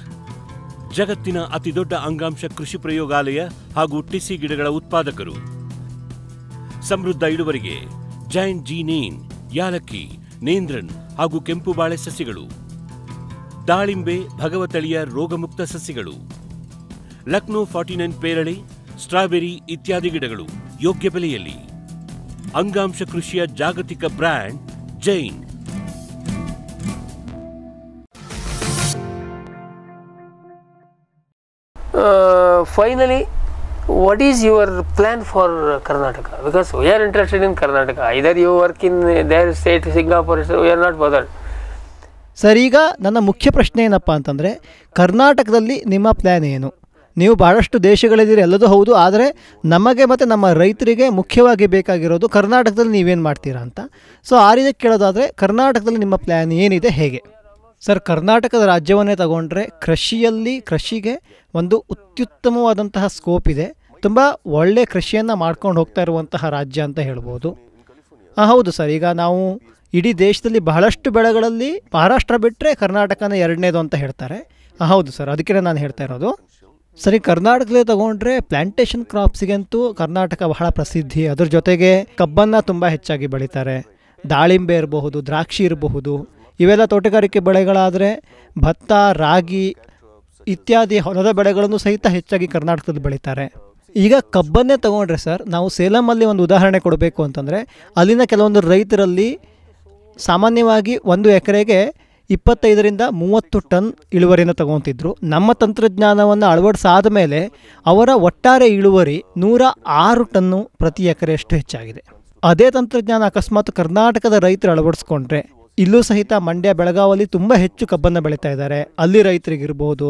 ಜಗತ್ತಿನ ಅತಿದೊಡ್ಡ ಅಂಗಾಂಶ ಕೃಷಿ ಪ್ರಯೋಗಾಲಯ ಹಾಗೂ TC ಗಿಡಗಳ ಉತ್ಪಾದಕರು ಸಮೃದ್ಧ ಇಳುವರಿಗೆ ಜೈನ್ ಜೀನೇನ್ ಯಾಲಕ್ಕಿ ನೇಂದ್ರನ್ ಹಾಗೂ ಕೆಂಪು ಬಾಳೆ ಸಸ್ಯಗಳು ದಾಳಿಂಬೆ ಭಗವತಳಿಯ ರೋಗಮುಕ್ತ ಸಸ್ಯಗಳು ಲಕ್ನೋ ಫಾರ್ಟಿ ನೈನ್ ಪೇರಳೆ ಸ್ಟ್ರಾಬೆರಿ ಇತ್ಯಾದಿ ಗಿಡಗಳು ಯೋಗ್ಯ ಬೆಲೆಯಲ್ಲಿ ಅಂಗಾಂಶ ಕೃಷಿಯ ಜಾಗತಿಕ brand Jain finally what is your plan for Karnataka because we are interested in Karnataka either you work in their state Singapore are not bothered sir ಈಗ ನನ್ನ ಮುಖ್ಯ ಪ್ರಶ್ನೆ ಏನಪ್ಪ ಅಂತಂದರೆ ಕರ್ನಾಟಕದಲ್ಲಿ ನಿಮ್ಮ ಪ್ಲ್ಯಾನ್ ಏನು ನೀವು ಭಾಳಷ್ಟು ದೇಶಗಳಿದ್ದೀರಿ ಎಲ್ಲದೂ ಹೌದು ಆದರೆ ನಮಗೆ ಮತ್ತು ನಮ್ಮ ರೈತರಿಗೆ ಮುಖ್ಯವಾಗಿ ಬೇಕಾಗಿರೋದು ಕರ್ನಾಟಕದಲ್ಲಿ ನೀವೇನು ಮಾಡ್ತೀರಾ ಅಂತ ಸೊ ಆ ರೀತಿ ಕೇಳೋದಾದರೆ ಕರ್ನಾಟಕದಲ್ಲಿ ನಿಮ್ಮ ಪ್ಲ್ಯಾನ್ ಏನಿದೆ ಹೇಗೆ ಸರ್ ಕರ್ನಾಟಕದ ರಾಜ್ಯವನ್ನೇ ತಗೊಂಡ್ರೆ ಕೃಷಿಯಲ್ಲಿ ಕೃಷಿಗೆ ಒಂದು ಅತ್ಯುತ್ತಮವಾದಂತಹ ಸ್ಕೋಪ್ ಇದೆ ತುಂಬ ಒಳ್ಳೆಯ ಕೃಷಿಯನ್ನು ಮಾಡ್ಕೊಂಡು ಹೋಗ್ತಾ ಇರುವಂತಹ ರಾಜ್ಯ ಅಂತ ಹೇಳ್ಬೋದು ಹಾಂ ಹೌದು ಸರ್ ಈಗ ನಾವು ಇಡೀ ದೇಶದಲ್ಲಿ ಬಹಳಷ್ಟು ಬೆಳೆಗಳಲ್ಲಿ ಮಹಾರಾಷ್ಟ್ರ ಬಿಟ್ಟರೆ ಕರ್ನಾಟಕನ ಎರಡನೇದು ಅಂತ ಹೇಳ್ತಾರೆ ಹೌದು ಸರ್ ಅದಕ್ಕೆ ನಾನು ಹೇಳ್ತಾ ಇರೋದು ಸರಿ ಕರ್ನಾಟಕದಲ್ಲಿ ತಗೊಂಡ್ರೆ ಪ್ಲ್ಯಾಂಟೇಷನ್ ಕ್ರಾಪ್ಸಿಗಂತೂ ಕರ್ನಾಟಕ ಬಹಳ ಪ್ರಸಿದ್ಧಿ ಅದ್ರ ಜೊತೆಗೆ ಕಬ್ಬನ್ನು ತುಂಬ ಹೆಚ್ಚಾಗಿ ಬೆಳೀತಾರೆ ದಾಳಿಂಬೆ ಇರಬಹುದು ದ್ರಾಕ್ಷಿ ಇರಬಹುದು ಇವೆಲ್ಲ ತೋಟಗಾರಿಕೆ ಬೆಳೆಗಳಾದರೆ ಭತ್ತ ರಾಗಿ ಇತ್ಯಾದಿ ಹೊಲದ ಬೆಳೆಗಳನ್ನು ಸಹಿತ ಹೆಚ್ಚಾಗಿ ಕರ್ನಾಟಕದಲ್ಲಿ ಬೆಳೀತಾರೆ ಈಗ ಕಬ್ಬನ್ನೇ ತಗೊಂಡ್ರೆ ಸರ್ ನಾವು ಸೇಲಮಲ್ಲಿ ಒಂದು ಉದಾಹರಣೆ ಕೊಡಬೇಕು ಅಂತಂದರೆ ಅಲ್ಲಿನ ಕೆಲವೊಂದು ರೈತರಲ್ಲಿ ಸಾಮಾನ್ಯವಾಗಿ ಒಂದು ಎಕರೆಗೆ ಇಪ್ಪತ್ತೈದರಿಂದ ಮೂವತ್ತು ಟನ್ ಇಳುವರಿಯನ್ನು ತಗೊತಿದ್ರು ನಮ್ಮ ತಂತ್ರಜ್ಞಾನವನ್ನು ಅಳವಡಿಸಾದ ಮೇಲೆ ಅವರ ಒಟ್ಟಾರೆ ಇಳುವರಿ ನೂರ ಆರು ಟನ್ನು ಪ್ರತಿ ಎಕರೆಯಷ್ಟು ಹೆಚ್ಚಾಗಿದೆ ಅದೇ ತಂತ್ರಜ್ಞಾನ ಅಕಸ್ಮಾತ್ ಕರ್ನಾಟಕದ ರೈತರು ಅಳವಡಿಸ್ಕೊಂಡ್ರೆ ಇಲ್ಲೂ ಸಹಿತ ಮಂಡ್ಯ ಬೆಳಗಾವಲ್ಲಿ ತುಂಬ ಹೆಚ್ಚು ಕಬ್ಬನ್ನು ಬೆಳೀತಾ ಇದ್ದಾರೆ ಅಲ್ಲಿ ರೈತರಿಗಿರ್ಬೋದು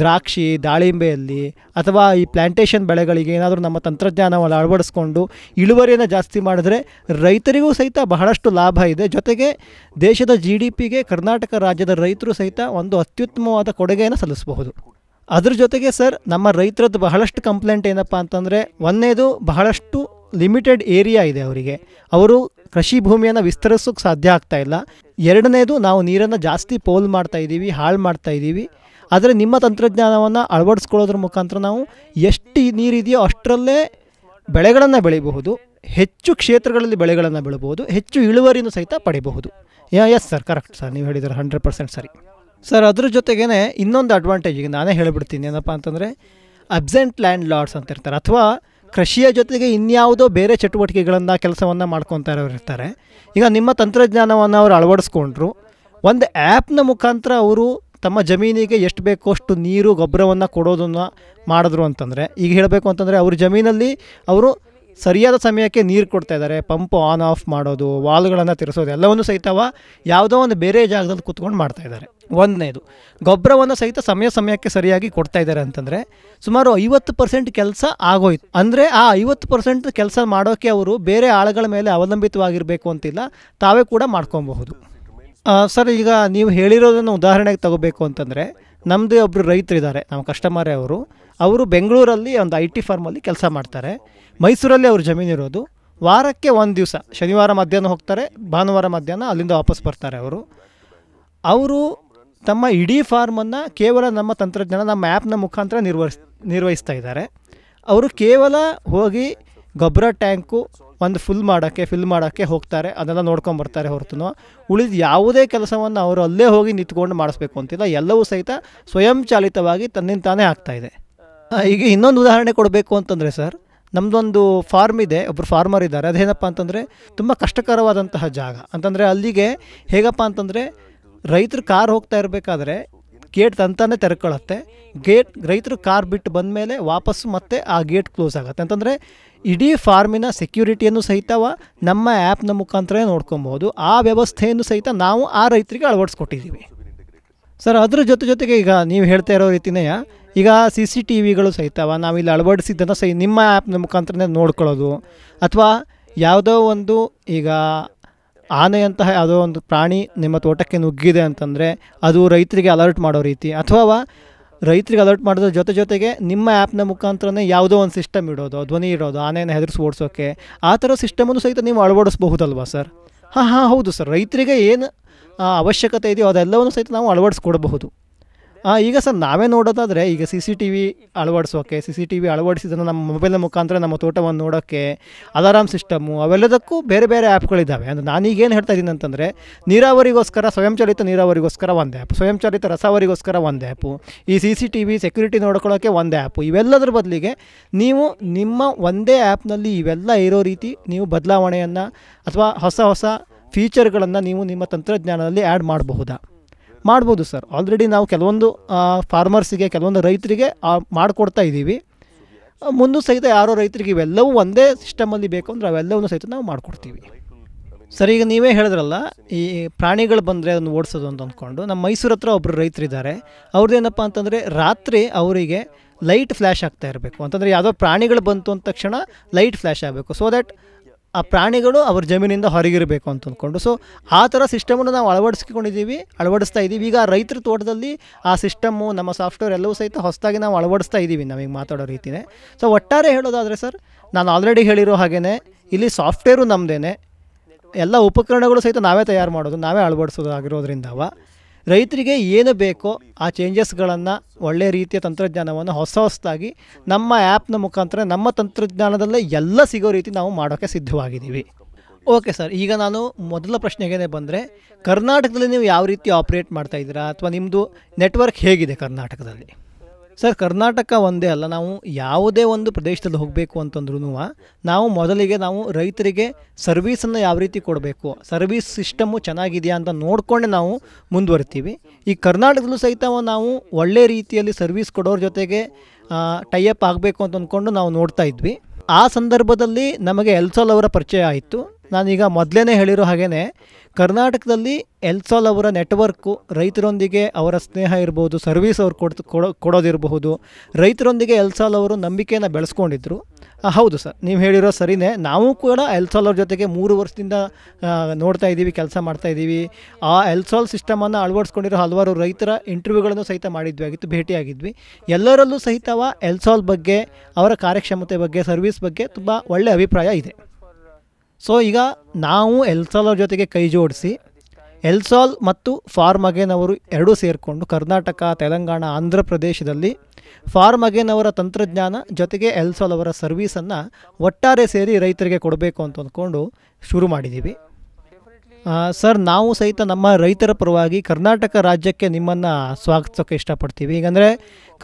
ದ್ರಾಕ್ಷಿ ದಾಳಿಂಬೆಯಲ್ಲಿ ಅಥವಾ ಈ ಪ್ಲ್ಯಾಂಟೇಷನ್ ಬೆಳೆಗಳಿಗೆ ಏನಾದರೂ ನಮ್ಮ ತಂತ್ರಜ್ಞಾನವನ್ನು ಅಳವಡಿಸ್ಕೊಂಡು ಇಳುವರಿಯನ್ನು ಜಾಸ್ತಿ ಮಾಡಿದ್ರೆ ರೈತರಿಗೂ ಸಹಿತ ಬಹಳಷ್ಟು ಲಾಭ ಇದೆ ಜೊತೆಗೆ ದೇಶದ ಜಿ ಡಿ ಪಿಗೆ ಕರ್ನಾಟಕ ರಾಜ್ಯದ ರೈತರು ಸಹಿತ ಒಂದು ಅತ್ಯುತ್ತಮವಾದ ಕೊಡುಗೆಯನ್ನು ಸಲ್ಲಿಸಬಹುದು ಅದ್ರ ಜೊತೆಗೆ ಸರ್ ನಮ್ಮ ರೈತರದ್ದು ಬಹಳಷ್ಟು ಕಂಪ್ಲೇಂಟ್ ಏನಪ್ಪ ಅಂತಂದರೆ ಒಂದೇದು ಬಹಳಷ್ಟು ಲಿಮಿಟೆಡ್ ಏರಿಯಾ ಇದೆ ಅವರಿಗೆ ಅವರು ಕೃಷಿ ಭೂಮಿಯನ್ನು ವಿಸ್ತರಿಸೋಕೆ ಸಾಧ್ಯ ಆಗ್ತಾ ಇಲ್ಲ ಎರಡನೇದು ನಾವು ನೀರನ್ನು ಜಾಸ್ತಿ ಪೋಲ್ ಮಾಡ್ತಾ ಇದ್ದೀವಿ ಹಾಳು ಮಾಡ್ತಾ ಇದ್ದೀವಿ ಆದರೆ ನಿಮ್ಮ ತಂತ್ರಜ್ಞಾನವನ್ನು ಅಳವಡಿಸ್ಕೊಳ್ಳೋದ್ರ ಮುಖಾಂತರ ನಾವು ಎಷ್ಟು ನೀರಿದೆಯೋ ಅಷ್ಟರಲ್ಲೇ ಬೆಳೆಗಳನ್ನು ಬೆಳೀಬಹುದು ಹೆಚ್ಚು ಕ್ಷೇತ್ರಗಳಲ್ಲಿ ಬೆಳೆಗಳನ್ನು ಬೆಳಬಹುದು ಹೆಚ್ಚು ಇಳುವರಿನೂ ಸಹಿತ ಪಡಿಬಹುದು ಎಸ್ ಸರ್ ಕರೆಕ್ಟ್ ಸರ್ ನೀವು ಹೇಳಿದ್ರೆ ಹಂಡ್ರೆಡ್ ಪರ್ಸೆಂಟ್ ಸರಿ ಸರ್ ಅದ್ರ ಜೊತೆಗೇ ಇನ್ನೊಂದು ಅಡ್ವಾಂಟೇಜ್ ಈಗ ನಾನೇ ಹೇಳಿಬಿಡ್ತೀನಿ ಏನಪ್ಪ ಅಂತಂದರೆ ಅಬ್ಸೆಂಟ್ ಲ್ಯಾಂಡ್ ಲಾರ್ಡ್ಸ್ ಅಂತ ಇರ್ತಾರೆ ಅಥವಾ ಕೃಷಿಯ ಜೊತೆಗೆ ಇನ್ಯಾವುದೋ ಬೇರೆ ಚಟುವಟಿಕೆಗಳನ್ನು ಕೆಲಸವನ್ನು ಮಾಡ್ಕೊತಾ ಇರೋರಿರ್ತಾರೆ ಇರ್ತಾರೆ ಈಗ ನಿಮ್ಮ ತಂತ್ರಜ್ಞಾನವನ್ನು ಅವರು ಅಳವಡಿಸ್ಕೊಂಡ್ರು ಒಂದು ಆ್ಯಪ್ನ ಮುಖಾಂತರ ಅವರು ತಮ್ಮ ಜಮೀನಿಗೆ ಎಷ್ಟು ಬೇಕೋ ಅಷ್ಟು ನೀರು ಗೊಬ್ಬರವನ್ನು ಕೊಡೋದನ್ನು ಮಾಡಿದ್ರು ಅಂತಂದರೆ ಈಗ ಹೇಳಬೇಕು ಅಂತಂದರೆ ಅವ್ರ ಜಮೀನಲ್ಲಿ ಅವರು ಸರಿಯಾದ ಸಮಯಕ್ಕೆ ನೀರು ಕೊಡ್ತಾ ಇದ್ದಾರೆ ಪಂಪು ಆನ್ ಆಫ್ ಮಾಡೋದು ವಾಲ್ಗಳನ್ನು ತಿರ್ಸೋದು ಎಲ್ಲವನ್ನು ಸಹಿತವ ಯಾವುದೋ ಒಂದು ಬೇರೆ ಜಾಗದಲ್ಲಿ ಕೂತ್ಕೊಂಡು ಮಾಡ್ತಾ ಇದ್ದಾರೆ ಒಂದನೇದು ಗೊಬ್ಬರವನ್ನು ಸಹಿತ ಸಮಯ ಸಮಯಕ್ಕೆ ಸರಿಯಾಗಿ ಕೊಡ್ತಾ ಇದ್ದಾರೆ ಅಂತಂದರೆ ಸುಮಾರು ಐವತ್ತು ಪರ್ಸೆಂಟ್ ಕೆಲಸ ಆಗೋಯ್ತು ಅಂದರೆ ಆ ಐವತ್ತು ಪರ್ಸೆಂಟ್ ಕೆಲಸ ಮಾಡೋಕ್ಕೆ ಅವರು ಬೇರೆ ಆಳುಗಳ ಮೇಲೆ ಅವಲಂಬಿತವಾಗಿರಬೇಕು ಅಂತಿಲ್ಲ ತಾವೇ ಕೂಡ ಮಾಡ್ಕೊಬಹುದು ಸರ್ ಈಗ ನೀವು ಹೇಳಿರೋದನ್ನು ಉದಾಹರಣೆಗೆ ತಗೋಬೇಕು ಅಂತಂದರೆ ನಮ್ಮದೇ ಒಬ್ಬರು ರೈತರಿದ್ದಾರೆ ನಮ್ಮ ಕಸ್ಟಮರೇ ಅವರು ಅವರು ಬೆಂಗಳೂರಲ್ಲಿ ಒಂದು ಐ ಟಿ ಫಾರ್ಮಲ್ಲಿ ಕೆಲಸ ಮಾಡ್ತಾರೆ ಮೈಸೂರಲ್ಲಿ ಜಮೀನು ಇರೋದು ವಾರಕ್ಕೆ ಒಂದು ದಿವಸ ಶನಿವಾರ ಮಧ್ಯಾಹ್ನ ಹೋಗ್ತಾರೆ ಭಾನುವಾರ ಮಧ್ಯಾಹ್ನ ಅಲ್ಲಿಂದ ವಾಪಸ್ ಬರ್ತಾರೆ ಅವರು ಅವರು ತಮ್ಮ ಇಡೀ ಫಾರ್ಮನ್ನು ಕೇವಲ ನಮ್ಮ ತಂತ್ರಜ್ಞಾನ ನಮ್ಮ ಆ್ಯಪ್ನ ಮುಖಾಂತರ ನಿರ್ವಹಿಸ್ ನಿರ್ವಹಿಸ್ತಾ ಇದ್ದಾರೆ ಅವರು ಕೇವಲ ಹೋಗಿ ಗೊಬ್ಬರ ಟ್ಯಾಂಕು ಒಂದು ಫುಲ್ ಮಾಡೋಕ್ಕೆ ಫಿಲ್ ಮಾಡೋಕ್ಕೆ ಹೋಗ್ತಾರೆ ಅದೆಲ್ಲ ನೋಡ್ಕೊಂಬರ್ತಾರೆ ಹೊರತು ಉಳಿದ ಯಾವುದೇ ಕೆಲಸವನ್ನು ಅವರು ಅಲ್ಲೇ ಹೋಗಿ ನಿಂತ್ಕೊಂಡು ಮಾಡಿಸ್ಬೇಕು ಅಂತಿಲ್ಲ ಎಲ್ಲವೂ ಸಹಿತ ಸ್ವಯಂಚಾಲಿತವಾಗಿ ತನ್ನಿಂದ ತಾನೇ ಆಗ್ತಾಯಿದೆ ಈಗ ಇನ್ನೊಂದು ಉದಾಹರಣೆ ಕೊಡಬೇಕು ಅಂತಂದರೆ ಸರ್ ನಮ್ಮದೊಂದು ಫಾರ್ಮ್ ಇದೆ ಒಬ್ಬರು ಫಾರ್ಮರ್ ಇದ್ದಾರೆ ಅದೇನಪ್ಪ ಅಂತಂದರೆ ತುಂಬ ಕಷ್ಟಕರವಾದಂತಹ ಜಾಗ ಅಂತಂದರೆ ಅಲ್ಲಿಗೆ ಹೇಗಪ್ಪ ಅಂತಂದರೆ ರೈತರು ಕಾರ್ ಹೋಗ್ತಾ ಇರಬೇಕಾದ್ರೆ ಗೇಟ್ ತಂತಾನೆ ತೆರ್ಕೊಳ್ಳುತ್ತೆ ಗೇಟ್ ರೈತರು ಕಾರ್ ಬಿಟ್ಟು ಬಂದ ಮೇಲೆ ವಾಪಸ್ಸು ಮತ್ತೆ ಆ ಗೇಟ್ ಕ್ಲೋಸ್ ಆಗುತ್ತೆ ಅಂತಂದರೆ ಇಡೀ ಫಾರ್ಮಿನ ಸೆಕ್ಯೂರಿಟಿಯನ್ನು ಸಹಿತವ ನಮ್ಮ ಆ್ಯಪ್ನ ಮುಖಾಂತರ ನೋಡ್ಕೊಬೋದು ಆ ವ್ಯವಸ್ಥೆಯನ್ನು ಸಹಿತ ನಾವು ಆ ರೈತರಿಗೆ ಅಳವಡಿಸ್ಕೊಟ್ಟಿದ್ದೀವಿ ಸರ್ ಅದ್ರ ಜೊತೆ ಜೊತೆಗೆ ಈಗ ನೀವು ಹೇಳ್ತಾ ಇರೋ ರೀತಿನೇ ಈಗ ಸಿ ಸಿ ಟಿ ವಿಗಳು ಸಹಿತವ ನಾವಿಲ್ಲಿ ಅಳವಡಿಸಿದ್ದನ್ನು ಸಹ ನಿಮ್ಮ ಆ್ಯಪ್ನ ಮುಖಾಂತರನೇ ನೋಡ್ಕೊಳ್ಳೋದು ಅಥವಾ ಯಾವುದೋ ಒಂದು ಈಗ ಆನೆಯಂತಹ ಯಾವುದೋ ಒಂದು ಪ್ರಾಣಿ ನಿಮ್ಮ ತೋಟಕ್ಕೆ ನುಗ್ಗಿದೆ ಅಂತಂದರೆ ಅದು ರೈತರಿಗೆ ಅಲರ್ಟ್ ಮಾಡೋ ರೀತಿ ಅಥವಾ ರೈತರಿಗೆ ಅಲರ್ಟ್ ಮಾಡೋದ್ರ ಜೊತೆ ಜೊತೆಗೆ ನಿಮ್ಮ ಆ್ಯಪ್ನ ಮುಖಾಂತರನೇ ಯಾವುದೋ ಒಂದು ಸಿಸ್ಟಮ್ ಇಡೋದು ಧ್ವನಿ ಇಡೋದು ಆನೆಯನ್ನು ಹೆದರಿಸಿ ಓಡಿಸೋಕ್ಕೆ ಆ ಥರ ಸಿಸ್ಟಮನ್ನು ಸಹಿತ ನೀವು ಅಳವಡಿಸ್ಬಹುದಲ್ವಾ ಸರ್ ಹಾಂ ಹಾಂ ಹೌದು ಸರ್ ರೈತರಿಗೆ ಏನು ಅವಶ್ಯಕತೆ ಇದೆಯೋ ಅದೆಲ್ಲವನ್ನು ಸಹಿತ ನಾವು ಅಳವಡಿಸ್ಕೊಡಬಹುದು ಈಗ ಸರ್ ನಾವೇ ನೋಡೋದಾದರೆ ಈಗ ಸಿ ಸಿ ಟಿ ವಿ ಅಳವಡಿಸೋಕ್ಕೆ ಸಿ ಸಿ ಟಿ ವಿ ಅಳವಡಿಸಿದ್ರೆ ನಮ್ಮ ಮೊಬೈಲ್ನ ಮುಖಾಂತರ ನಮ್ಮ ತೋಟವನ್ನು ನೋಡೋಕ್ಕೆ ಅಲಾರಾಮ್ ಸಿಸ್ಟಮು ಅವೆಲ್ಲದಕ್ಕೂ ಬೇರೆ ಬೇರೆ ಆ್ಯಪ್ಗಳಿದ್ದಾವೆ ಅಂದರೆ ನಾನೀಗೇನು ಹೇಳ್ತಾ ಇದ್ದೀನಿ ಅಂತಂದರೆ ನೀರಾವರಿಗೋಸ್ಕರ ಸ್ವಯಂಚಾಲಿತ ನೀರಾವರಿಗೋಸ್ಕರ ಒಂದು ಆ್ಯಪ್ ಸ್ವಯಂಚಾಲಿತ ರಸಾವರಿಗೋಸ್ಕರ ಒಂದು ಆ್ಯಪು ಈ C C T V security ನೋಡ್ಕೊಳ್ಳೋಕ್ಕೆ ಒಂದು ಆ್ಯಪು ಇವೆಲ್ಲದರ ಬದಲಿಗೆ ನೀವು ನಿಮ್ಮ ಒಂದೇ ಆ್ಯಪ್ನಲ್ಲಿ ಇವೆಲ್ಲ ಇರೋ ರೀತಿ ನೀವು ಬದಲಾವಣೆಯನ್ನು ಅಥವಾ ಹೊಸ ಹೊಸ ಫೀಚರ್ಗಳನ್ನು ನೀವು ನಿಮ್ಮ ತಂತ್ರಜ್ಞಾನದಲ್ಲಿ ಆ್ಯಡ್ ಮಾಡಬಹುದಾ ಮಾಡ್ಬೋದು ಸರ್ ಆಲ್ರೆಡಿ ನಾವು ಕೆಲವೊಂದು ಫಾರ್ಮರ್ಸಿಗೆ ಕೆಲವೊಂದು ರೈತರಿಗೆ ಮಾಡಿಕೊಡ್ತಾ ಇದ್ದೀವಿ ಮುಂದೂ ಸಹಿತ ಯಾರೋ ರೈತರಿಗೆ ಇವೆಲ್ಲವೂ ಒಂದೇ ಸಿಸ್ಟಮಲ್ಲಿ ಬೇಕು ಅಂದರೆ ಅವೆಲ್ಲವನ್ನೂ ಸಹಿತ ನಾವು ಮಾಡಿಕೊಡ್ತೀವಿ ಸರ್ ಈಗ ನೀವೇ ಹೇಳಿದ್ರಲ್ಲ ಈ ಪ್ರಾಣಿಗಳು ಬಂದರೆ ಅದನ್ನು ಓಡಿಸೋದು ಅಂತ ಅಂದ್ಕೊಂಡು ನಮ್ಮ ಮೈಸೂರು ಹತ್ರ ಒಬ್ಬರು ರೈತರಿದ್ದಾರೆ ಏನಪ್ಪ ಅಂತಂದರೆ ರಾತ್ರಿ ಅವರಿಗೆ ಲೈಟ್ ಫ್ಲ್ಯಾಶ್ ಆಗ್ತಾ ಇರಬೇಕು ಅಂತಂದರೆ ಯಾವುದೋ ಪ್ರಾಣಿಗಳು ಬಂತು ಅಂದ ತಕ್ಷಣ ಲೈಟ್ ಫ್ಲ್ಯಾಶ್ ಆಗಬೇಕು ಸೊ ದ್ಯಾಟ್ ಆ ಪ್ರಾಣಿಗಳು ಅವ್ರ ಜಮೀನಿಂದ ಹೊರಗಿರಬೇಕು ಅಂತ ಅಂದ್ಕೊಂಡು ಸೊ ಆ ಥರ ಸಿಸ್ಟಮನ್ನು ನಾವು ಅಳವಡಿಸ್ಕೊಂಡಿದ್ದೀವಿ ಅಳವಡಿಸ್ತಾ ಇದ್ದೀವಿ ಈಗ ರೈತರ ತೋಟದಲ್ಲಿ ಆ ಸಿಸ್ಟಮು ನಮ್ಮ ಸಾಫ್ಟ್ವೇರ್ ಎಲ್ಲವೂ ಸಹಿತ ಹೊಸದಾಗಿ ನಾವು ಅಳವಡಿಸ್ತಾ ಇದ್ದೀವಿ ನಮಗೆ ಮಾತಾಡೋ ರೀತಿಯೇ ಸೊ ಒಟ್ಟಾರೆ ಹೇಳೋದಾದರೆ ಸರ್ ನಾನು ಆಲ್ರೆಡಿ ಹೇಳಿರೋ ಹಾಗೇ ಇಲ್ಲಿ ಸಾಫ್ಟ್ವೇರು ನಮ್ಮದೇನೆ ಎಲ್ಲ ಉಪಕರಣಗಳು ಸಹಿತ ನಾವೇ ತಯಾರು ಮಾಡೋದು ನಾವೇ ಅಳವಡಿಸೋದು ಆಗಿರೋದ್ರಿಂದವ ರೈತರಿಗೆ ಏನು ಬೇಕೋ ಆ ಚೇಂಜಸ್ಗಳನ್ನು ಒಳ್ಳೆಯ ರೀತಿಯ ತಂತ್ರಜ್ಞಾನವನ್ನು ಹೊಸ ಹೊಸದಾಗಿ ನಮ್ಮ ಆ್ಯಪ್ನ ಮುಖಾಂತರ ನಮ್ಮ ತಂತ್ರಜ್ಞಾನದಲ್ಲೇ ಎಲ್ಲ ಸಿಗೋ ರೀತಿ ನಾವು ಮಾಡೋಕ್ಕೆ ಸಿದ್ಧವಾಗಿದ್ದೀವಿ ಓಕೆ ಸರ್ ಈಗ ನಾನು ಮೊದಲ ಪ್ರಶ್ನೆಗೇನೆ ಬಂದರೆ ಕರ್ನಾಟಕದಲ್ಲಿ ನೀವು ಯಾವ ರೀತಿ ಆಪ್ರೇಟ್ ಮಾಡ್ತಾ ಇದ್ದೀರಾ ಅಥವಾ ನಿಮ್ಮದು ನೆಟ್ವರ್ಕ್ ಹೇಗಿದೆ ಕರ್ನಾಟಕದಲ್ಲಿ ಸರ್ ಕರ್ನಾಟಕ ಒಂದೇ ಅಲ್ಲ ನಾವು ಯಾವುದೇ ಒಂದು ಪ್ರದೇಶದಲ್ಲಿ ಹೋಗಬೇಕು ಅಂತಂದ್ರೂ ನಾವು ಮೊದಲಿಗೆ ನಾವು ರೈತರಿಗೆ ಸರ್ವೀಸನ್ನು ಯಾವ ರೀತಿ ಕೊಡಬೇಕು ಸರ್ವೀಸ್ ಸಿಸ್ಟಮು ಚೆನ್ನಾಗಿದೆಯಾ ಅಂತ ನೋಡಿಕೊಂಡೆ ನಾವು ಮುಂದುವರ್ತೀವಿ ಈ ಕರ್ನಾಟಕದಲ್ಲೂ ಸಹಿತ ನಾವು ಒಳ್ಳೆ ರೀತಿಯಲ್ಲಿ ಸರ್ವೀಸ್ ಕೊಡೋರ ಜೊತೆಗೆ ಟೈಅಪ್ ಆಗಬೇಕು ಅಂತ ಅಂದ್ಕೊಂಡು ನಾವು ನೋಡ್ತಾ ಇದ್ವಿ ಆ ಸಂದರ್ಭದಲ್ಲಿ ನಮಗೆ ಎಲ್ಸೋಲ್ ಅವರ ಪರಿಚಯ ಆಯಿತು ನಾನೀಗ ಮೊದಲೇ ಹೇಳಿರೋ ಹಾಗೇ ಕರ್ನಾಟಕದಲ್ಲಿ ಎಲ್ಸಾಲ್ ಅವರ ನೆಟ್ವರ್ಕು ರೈತರೊಂದಿಗೆ ಅವರ ಸ್ನೇಹ ಇರ್ಬೋದು ಸರ್ವೀಸ್ ಅವ್ರು ಕೊಡ್ತು ಕೊಡೋ ಕೊಡೋದಿರಬಹುದು ರೈತರೊಂದಿಗೆ ಎಲ್ಸಾಲ್ ಅವರು ನಂಬಿಕೆಯನ್ನು ಬೆಳೆಸ್ಕೊಂಡಿದ್ರು ಹೌದು ಸರ್ ನೀವು ಹೇಳಿರೋ ಸರಿನೇ ನಾವು ಕೂಡ ಎಲ್ಸಾಲ್ ಅವ್ರ ಜೊತೆಗೆ ಮೂರು ವರ್ಷದಿಂದ ನೋಡ್ತಾ ಇದ್ದೀವಿ ಕೆಲಸ ಮಾಡ್ತಾ ಇದ್ದೀವಿ ಆ ಎಲ್ಸಾಲ್ ಸಿಸ್ಟಮನ್ನು ಅಳವಡಿಸ್ಕೊಂಡಿರೋ ಹಲವಾರು ರೈತರ ಇಂಟರ್ವ್ಯೂಗಳನ್ನು ಸಹಿತ ಮಾಡಿದ್ವಿ ಆಗಿತ್ತು ಭೇಟಿಯಾಗಿದ್ವಿ ಎಲ್ಲರಲ್ಲೂ ಸಹಿತವ ಎಲ್ಸಾಲ್ ಬಗ್ಗೆ ಅವರ ಕಾರ್ಯಕ್ಷಮತೆ ಬಗ್ಗೆ ಸರ್ವಿಸ್ ಬಗ್ಗೆ ತುಂಬ ಒಳ್ಳೆಯ ಅಭಿಪ್ರಾಯ ಇದೆ ಸೊ ಈಗ ನಾವು ಎಲ್ಸಾಲ್ ಅವ್ರ ಜೊತೆಗೆ ಕೈ ಜೋಡಿಸಿ ಎಲ್ಸಾಲ್ ಮತ್ತು ಫಾರ್ಮ್ ಅಗೇನ್ ಅವರು ಎರಡೂ ಸೇರಿಕೊಂಡು ಕರ್ನಾಟಕ ತೆಲಂಗಾಣ ಆಂಧ್ರ ಪ್ರದೇಶದಲ್ಲಿ ಫಾರ್ಮ್ ಅಗೇನ್ ಅವರ ತಂತ್ರಜ್ಞಾನ ಜೊತೆಗೆ ಎಲ್ಸಾಲ್ ಅವರ ಸರ್ವೀಸನ್ನು ಒಟ್ಟಾರೆ ಸೇರಿ ರೈತರಿಗೆ ಕೊಡಬೇಕು ಅಂತ ಅಂದ್ಕೊಂಡು ಶುರು ಮಾಡಿದ್ದೀವಿ ಸರ್ ನಾವು ಸಹಿತ ನಮ್ಮ ರೈತರ ಪರವಾಗಿ ಕರ್ನಾಟಕ ರಾಜ್ಯಕ್ಕೆ ನಿಮ್ಮನ್ನು ಸ್ವಾಗತಿಸೋಕ್ಕೆ ಇಷ್ಟಪಡ್ತೀವಿ ಈಗಂದರೆ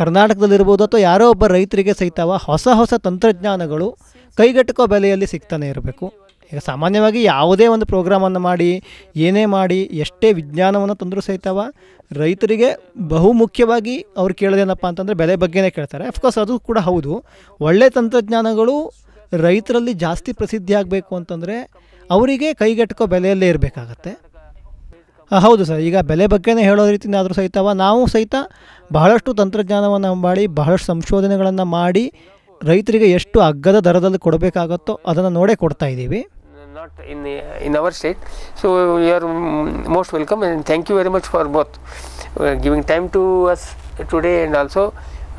ಕರ್ನಾಟಕದಲ್ಲಿರ್ಬೋದು ಅಥವಾ ಯಾರೋ ಒಬ್ಬ ರೈತರಿಗೆ ಸಹಿತವ ಹೊಸ ಹೊಸ ತಂತ್ರಜ್ಞಾನಗಳು ಕೈಗೆಟುಕೋ ಬೆಲೆಯಲ್ಲಿ ಸಿಗ್ತಾನೆ ಇರಬೇಕು ಈಗ ಸಾಮಾನ್ಯವಾಗಿ ಯಾವುದೇ ಒಂದು ಪ್ರೋಗ್ರಾಮನ್ನು ಮಾಡಿ ಏನೇ ಮಾಡಿ ಎಷ್ಟೇ ವಿಜ್ಞಾನವನ್ನು ತಂದರೂ ಸಹಿತವ ರೈತರಿಗೆ ಬಹುಮುಖ್ಯವಾಗಿ ಅವ್ರು ಕೇಳೋದೇನಪ್ಪ ಅಂತಂದರೆ ಬೆಲೆ ಬಗ್ಗೆನೇ ಕೇಳ್ತಾರೆ ಅಫ್ಕೋರ್ಸ್ ಅದು ಕೂಡ ಹೌದು ಒಳ್ಳೆಯ ತಂತ್ರಜ್ಞಾನಗಳು ರೈತರಲ್ಲಿ ಜಾಸ್ತಿ ಪ್ರಸಿದ್ಧಿ ಆಗಬೇಕು ಅಂತಂದರೆ ಅವರಿಗೆ ಕೈಗೆಟುಕೋ ಬೆಲೆಯಲ್ಲೇ ಇರಬೇಕಾಗತ್ತೆ ಹೌದು ಸರ್ ಈಗ ಬೆಲೆ ಬಗ್ಗೆನೇ ಹೇಳೋ ಆದರೂ ಸಹಿತವ ನಾವು ಸಹಿತ ಬಹಳಷ್ಟು ತಂತ್ರಜ್ಞಾನವನ್ನು ಮಾಡಿ ಬಹಳಷ್ಟು ಸಂಶೋಧನೆಗಳನ್ನು ಮಾಡಿ ರೈತರಿಗೆ ಎಷ್ಟು ಅಗ್ಗದ ದರದಲ್ಲಿ ಕೊಡಬೇಕಾಗತ್ತೋ ಅದನ್ನು ನೋಡೇ ಕೊಡ್ತಾ ಇದ್ದೀವಿ not in in our state. So you are most welcome and thank you very much for both uh, giving time to us today and also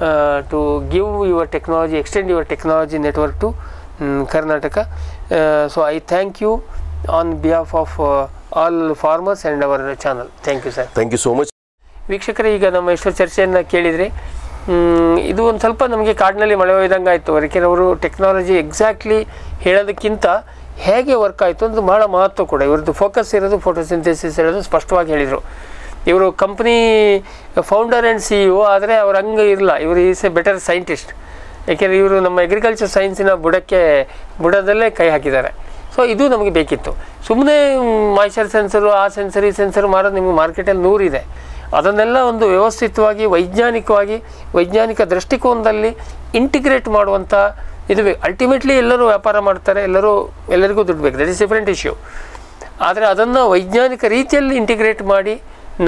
uh, to give your technology, extend your technology network to um, Karnataka. Uh, so I thank you on behalf of all farmers and our channel. Thank you, sir. Thank you so much. ವೀಕ್ಷಕರು ಈಗ ನಮ್ಮ ಇಷ್ಟು ಚರ್ಚೆಯನ್ನು ಕೇಳಿದರೆ ಇದು ಒಂದು ಸ್ವಲ್ಪ ನಮಗೆ ಕಾಡಿನಲ್ಲಿ ಮಳೆ ಹೋಯ್ದಂಗೆ ಆಯಿತು ಅವರು ಟೆಕ್ನಾಲಜಿ ಎಕ್ಸಾಕ್ಟ್ಲಿ ಹೇಳೋದಕ್ಕಿಂತ ಹೇಗೆ ವರ್ಕ್ ಆಯಿತು ಅಂದ್ರೆ ಬಹಳ ಮಹತ್ವ ಕೂಡ ಇವ್ರದ್ದು ಫೋಕಸ್ ಇರೋದು ಫೋಟೋಸಿಂಥೆಸಿಸ್ ಇರೋದು ಸ್ಪಷ್ಟವಾಗಿ ಹೇಳಿದರು ಇವರು company founder and C E O ಆದರೆ ಅವ್ರ ಹಂಗೆ ಇರಲ್ಲ ಇವರು ಈಸ್ ಎ ಬೆಟರ್ ಸೈಂಟಿಸ್ಟ್ ಯಾಕೆಂದರೆ ಇವರು ನಮ್ಮ ಅಗ್ರಿಕಲ್ಚರ್ ಸೈನ್ಸಿನ ಬುಡಕ್ಕೆ ಬುಡದಲ್ಲೇ ಕೈ ಹಾಕಿದ್ದಾರೆ ಸೊ ಇದು ನಮಗೆ ಬೇಕಿತ್ತು ಸುಮ್ಮನೆ ಮಾಯ್ಚರ್ ಸೆನ್ಸರು ಆ ಸೆನ್ಸರ್ ಈ ಸೆನ್ಸರ್ ಮಾರೋದು ನಿಮಗೆ ಮಾರ್ಕೆಟಲ್ಲಿ ನೂರಿದೆ ಅದನ್ನೆಲ್ಲ ಒಂದು ವ್ಯವಸ್ಥಿತವಾಗಿ ವೈಜ್ಞಾನಿಕವಾಗಿ ವೈಜ್ಞಾನಿಕ ದೃಷ್ಟಿಕೋನದಲ್ಲಿ ಇಂಟಿಗ್ರೇಟ್ ಮಾಡುವಂಥ ಇದು ಅಲ್ಟಿಮೇಟ್ಲಿ ಎಲ್ಲರೂ ವ್ಯಾಪಾರ ಮಾಡ್ತಾರೆ ಎಲ್ಲರೂ ಎಲ್ಲರಿಗೂ ದುಡ್ಡು ಬೇಕು ದಟ್ ಇಸ್ ಡಿಫ್ರೆಂಟ್ ಇಶ್ಯೂ ಆದರೆ ಅದನ್ನು ವೈಜ್ಞಾನಿಕ ರೀತಿಯಲ್ಲಿ ಇಂಟಿಗ್ರೇಟ್ ಮಾಡಿ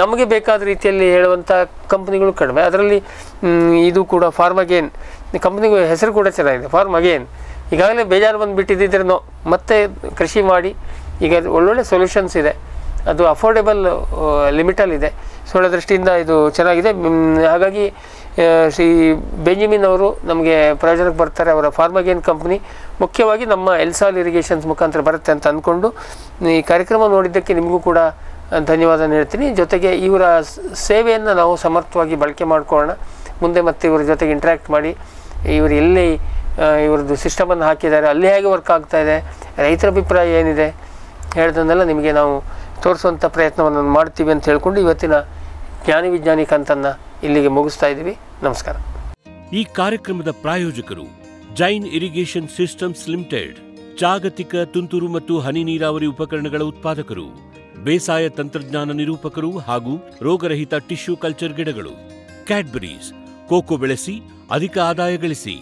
ನಮಗೆ ಬೇಕಾದ ರೀತಿಯಲ್ಲಿ ಹೇಳುವಂಥ ಕಂಪ್ನಿಗಳು ಕಡಿಮೆ ಅದರಲ್ಲಿ ಇದು ಕೂಡ ಫಾರ್ಮ್ ಅಗೇನ್ ಕಂಪ್ನಿಗೂ ಹೆಸರು ಕೂಡ ಚೆನ್ನಾಗಿದೆ ಫಾರ್ಮ್ ಅಗೇನ್ ಈಗಾಗಲೇ ಬೇಜಾರು ಬಂದು ಬಿಟ್ಟಿದ್ದಿದ್ರೆ ಮತ್ತೆ ಕೃಷಿ ಮಾಡಿ ಈಗ ಒಳ್ಳೊಳ್ಳೆ ಸೊಲ್ಯೂಷನ್ಸ್ ಇದೆ ಅದು ಅಫೋರ್ಡೆಬಲ್ ಲಿಮಿಟಲ್ಲಿದೆ ಸೊಳ್ಳೆ ದೃಷ್ಟಿಯಿಂದ ಇದು ಚೆನ್ನಾಗಿದೆ ಹಾಗಾಗಿ ಶ್ರೀ ಬೆಂಜಮಿನ್ ಅವರು ನಮಗೆ ಪ್ರಯೋಜನಕ್ಕೆ ಬರ್ತಾರೆ ಅವರ ಫಾರ್ಮಗೇನ್ ಕಂಪ್ನಿ ಮುಖ್ಯವಾಗಿ ನಮ್ಮ ಎಲ್ಸಾಲ್ ಇರಿಗೇಷನ್ಸ್ ಮುಖಾಂತರ ಬರುತ್ತೆ ಅಂತ ಅಂದ್ಕೊಂಡು ಈ ಕಾರ್ಯಕ್ರಮ ನೋಡಿದ್ದಕ್ಕೆ ನಿಮಗೂ ಕೂಡ ಧನ್ಯವಾದ ಹೇಳ್ತೀನಿ ಜೊತೆಗೆ ಇವರ ಸೇವೆಯನ್ನು ನಾವು ಸಮರ್ಥವಾಗಿ ಬಳಕೆ ಮಾಡ್ಕೊಳ್ಳೋಣ ಮುಂದೆ ಮತ್ತೆ ಇವರ ಜೊತೆಗೆ ಇಂಟ್ರ್ಯಾಕ್ಟ್ ಮಾಡಿ ಇವರು ಎಲ್ಲಿ ಇವ್ರದ್ದು ಸಿಸ್ಟಮನ್ನು ಹಾಕಿದ್ದಾರೆ ಅಲ್ಲಿ ಹೇಗೆ ವರ್ಕ್ ಆಗ್ತಾ ಇದೆ ರೈತರ ಅಭಿಪ್ರಾಯ ಏನಿದೆ ಹೇಳ್ದನ್ನೆಲ್ಲ ನಿಮಗೆ ನಾವು ತೋರಿಸುವಂಥ ಪ್ರಯತ್ನವನ್ನು ಮಾಡ್ತೀವಿ ಅಂತ ಹೇಳ್ಕೊಂಡು ಇವತ್ತಿನ ಜ್ಞಾನಿ ವಿಜ್ಞಾನಿ ಕಂತನ್ನು ಇಲ್ಲಿಗೆ ಮುಗಿಸ್ತಾ ಇದ್ದೀವಿ ನಮಸ್ಕಾರ ಈ ಕಾರ್ಯಕ್ರಮದ ಪ್ರಾಯೋಜಕರು ಜೈನ್ ಇರಿಗೇಷನ್ ಸಿಸ್ಟಮ್ಸ್ ಲಿಮಿಟೆಡ್ ಜಾಗತಿಕ ತುಂತುರು ಮತ್ತು ಹನಿ ನೀರಾವರಿ ಉಪಕರಣಗಳ ಉತ್ಪಾದಕರು ಬೇಸಾಯ ತಂತ್ರಜ್ಞಾನ ನಿರೂಪಕರು ಹಾಗೂ ರೋಗರಹಿತ ಟಿಶ್ಯೂ ಕಲ್ಚರ್ ಗಿಡಗಳು ಕ್ಯಾಡ್ಬರೀಸ್ ಕೋಕೋ ಬೆಳೆಸಿ ಅಧಿಕ ಆದಾಯ ಗಳಿಸಿ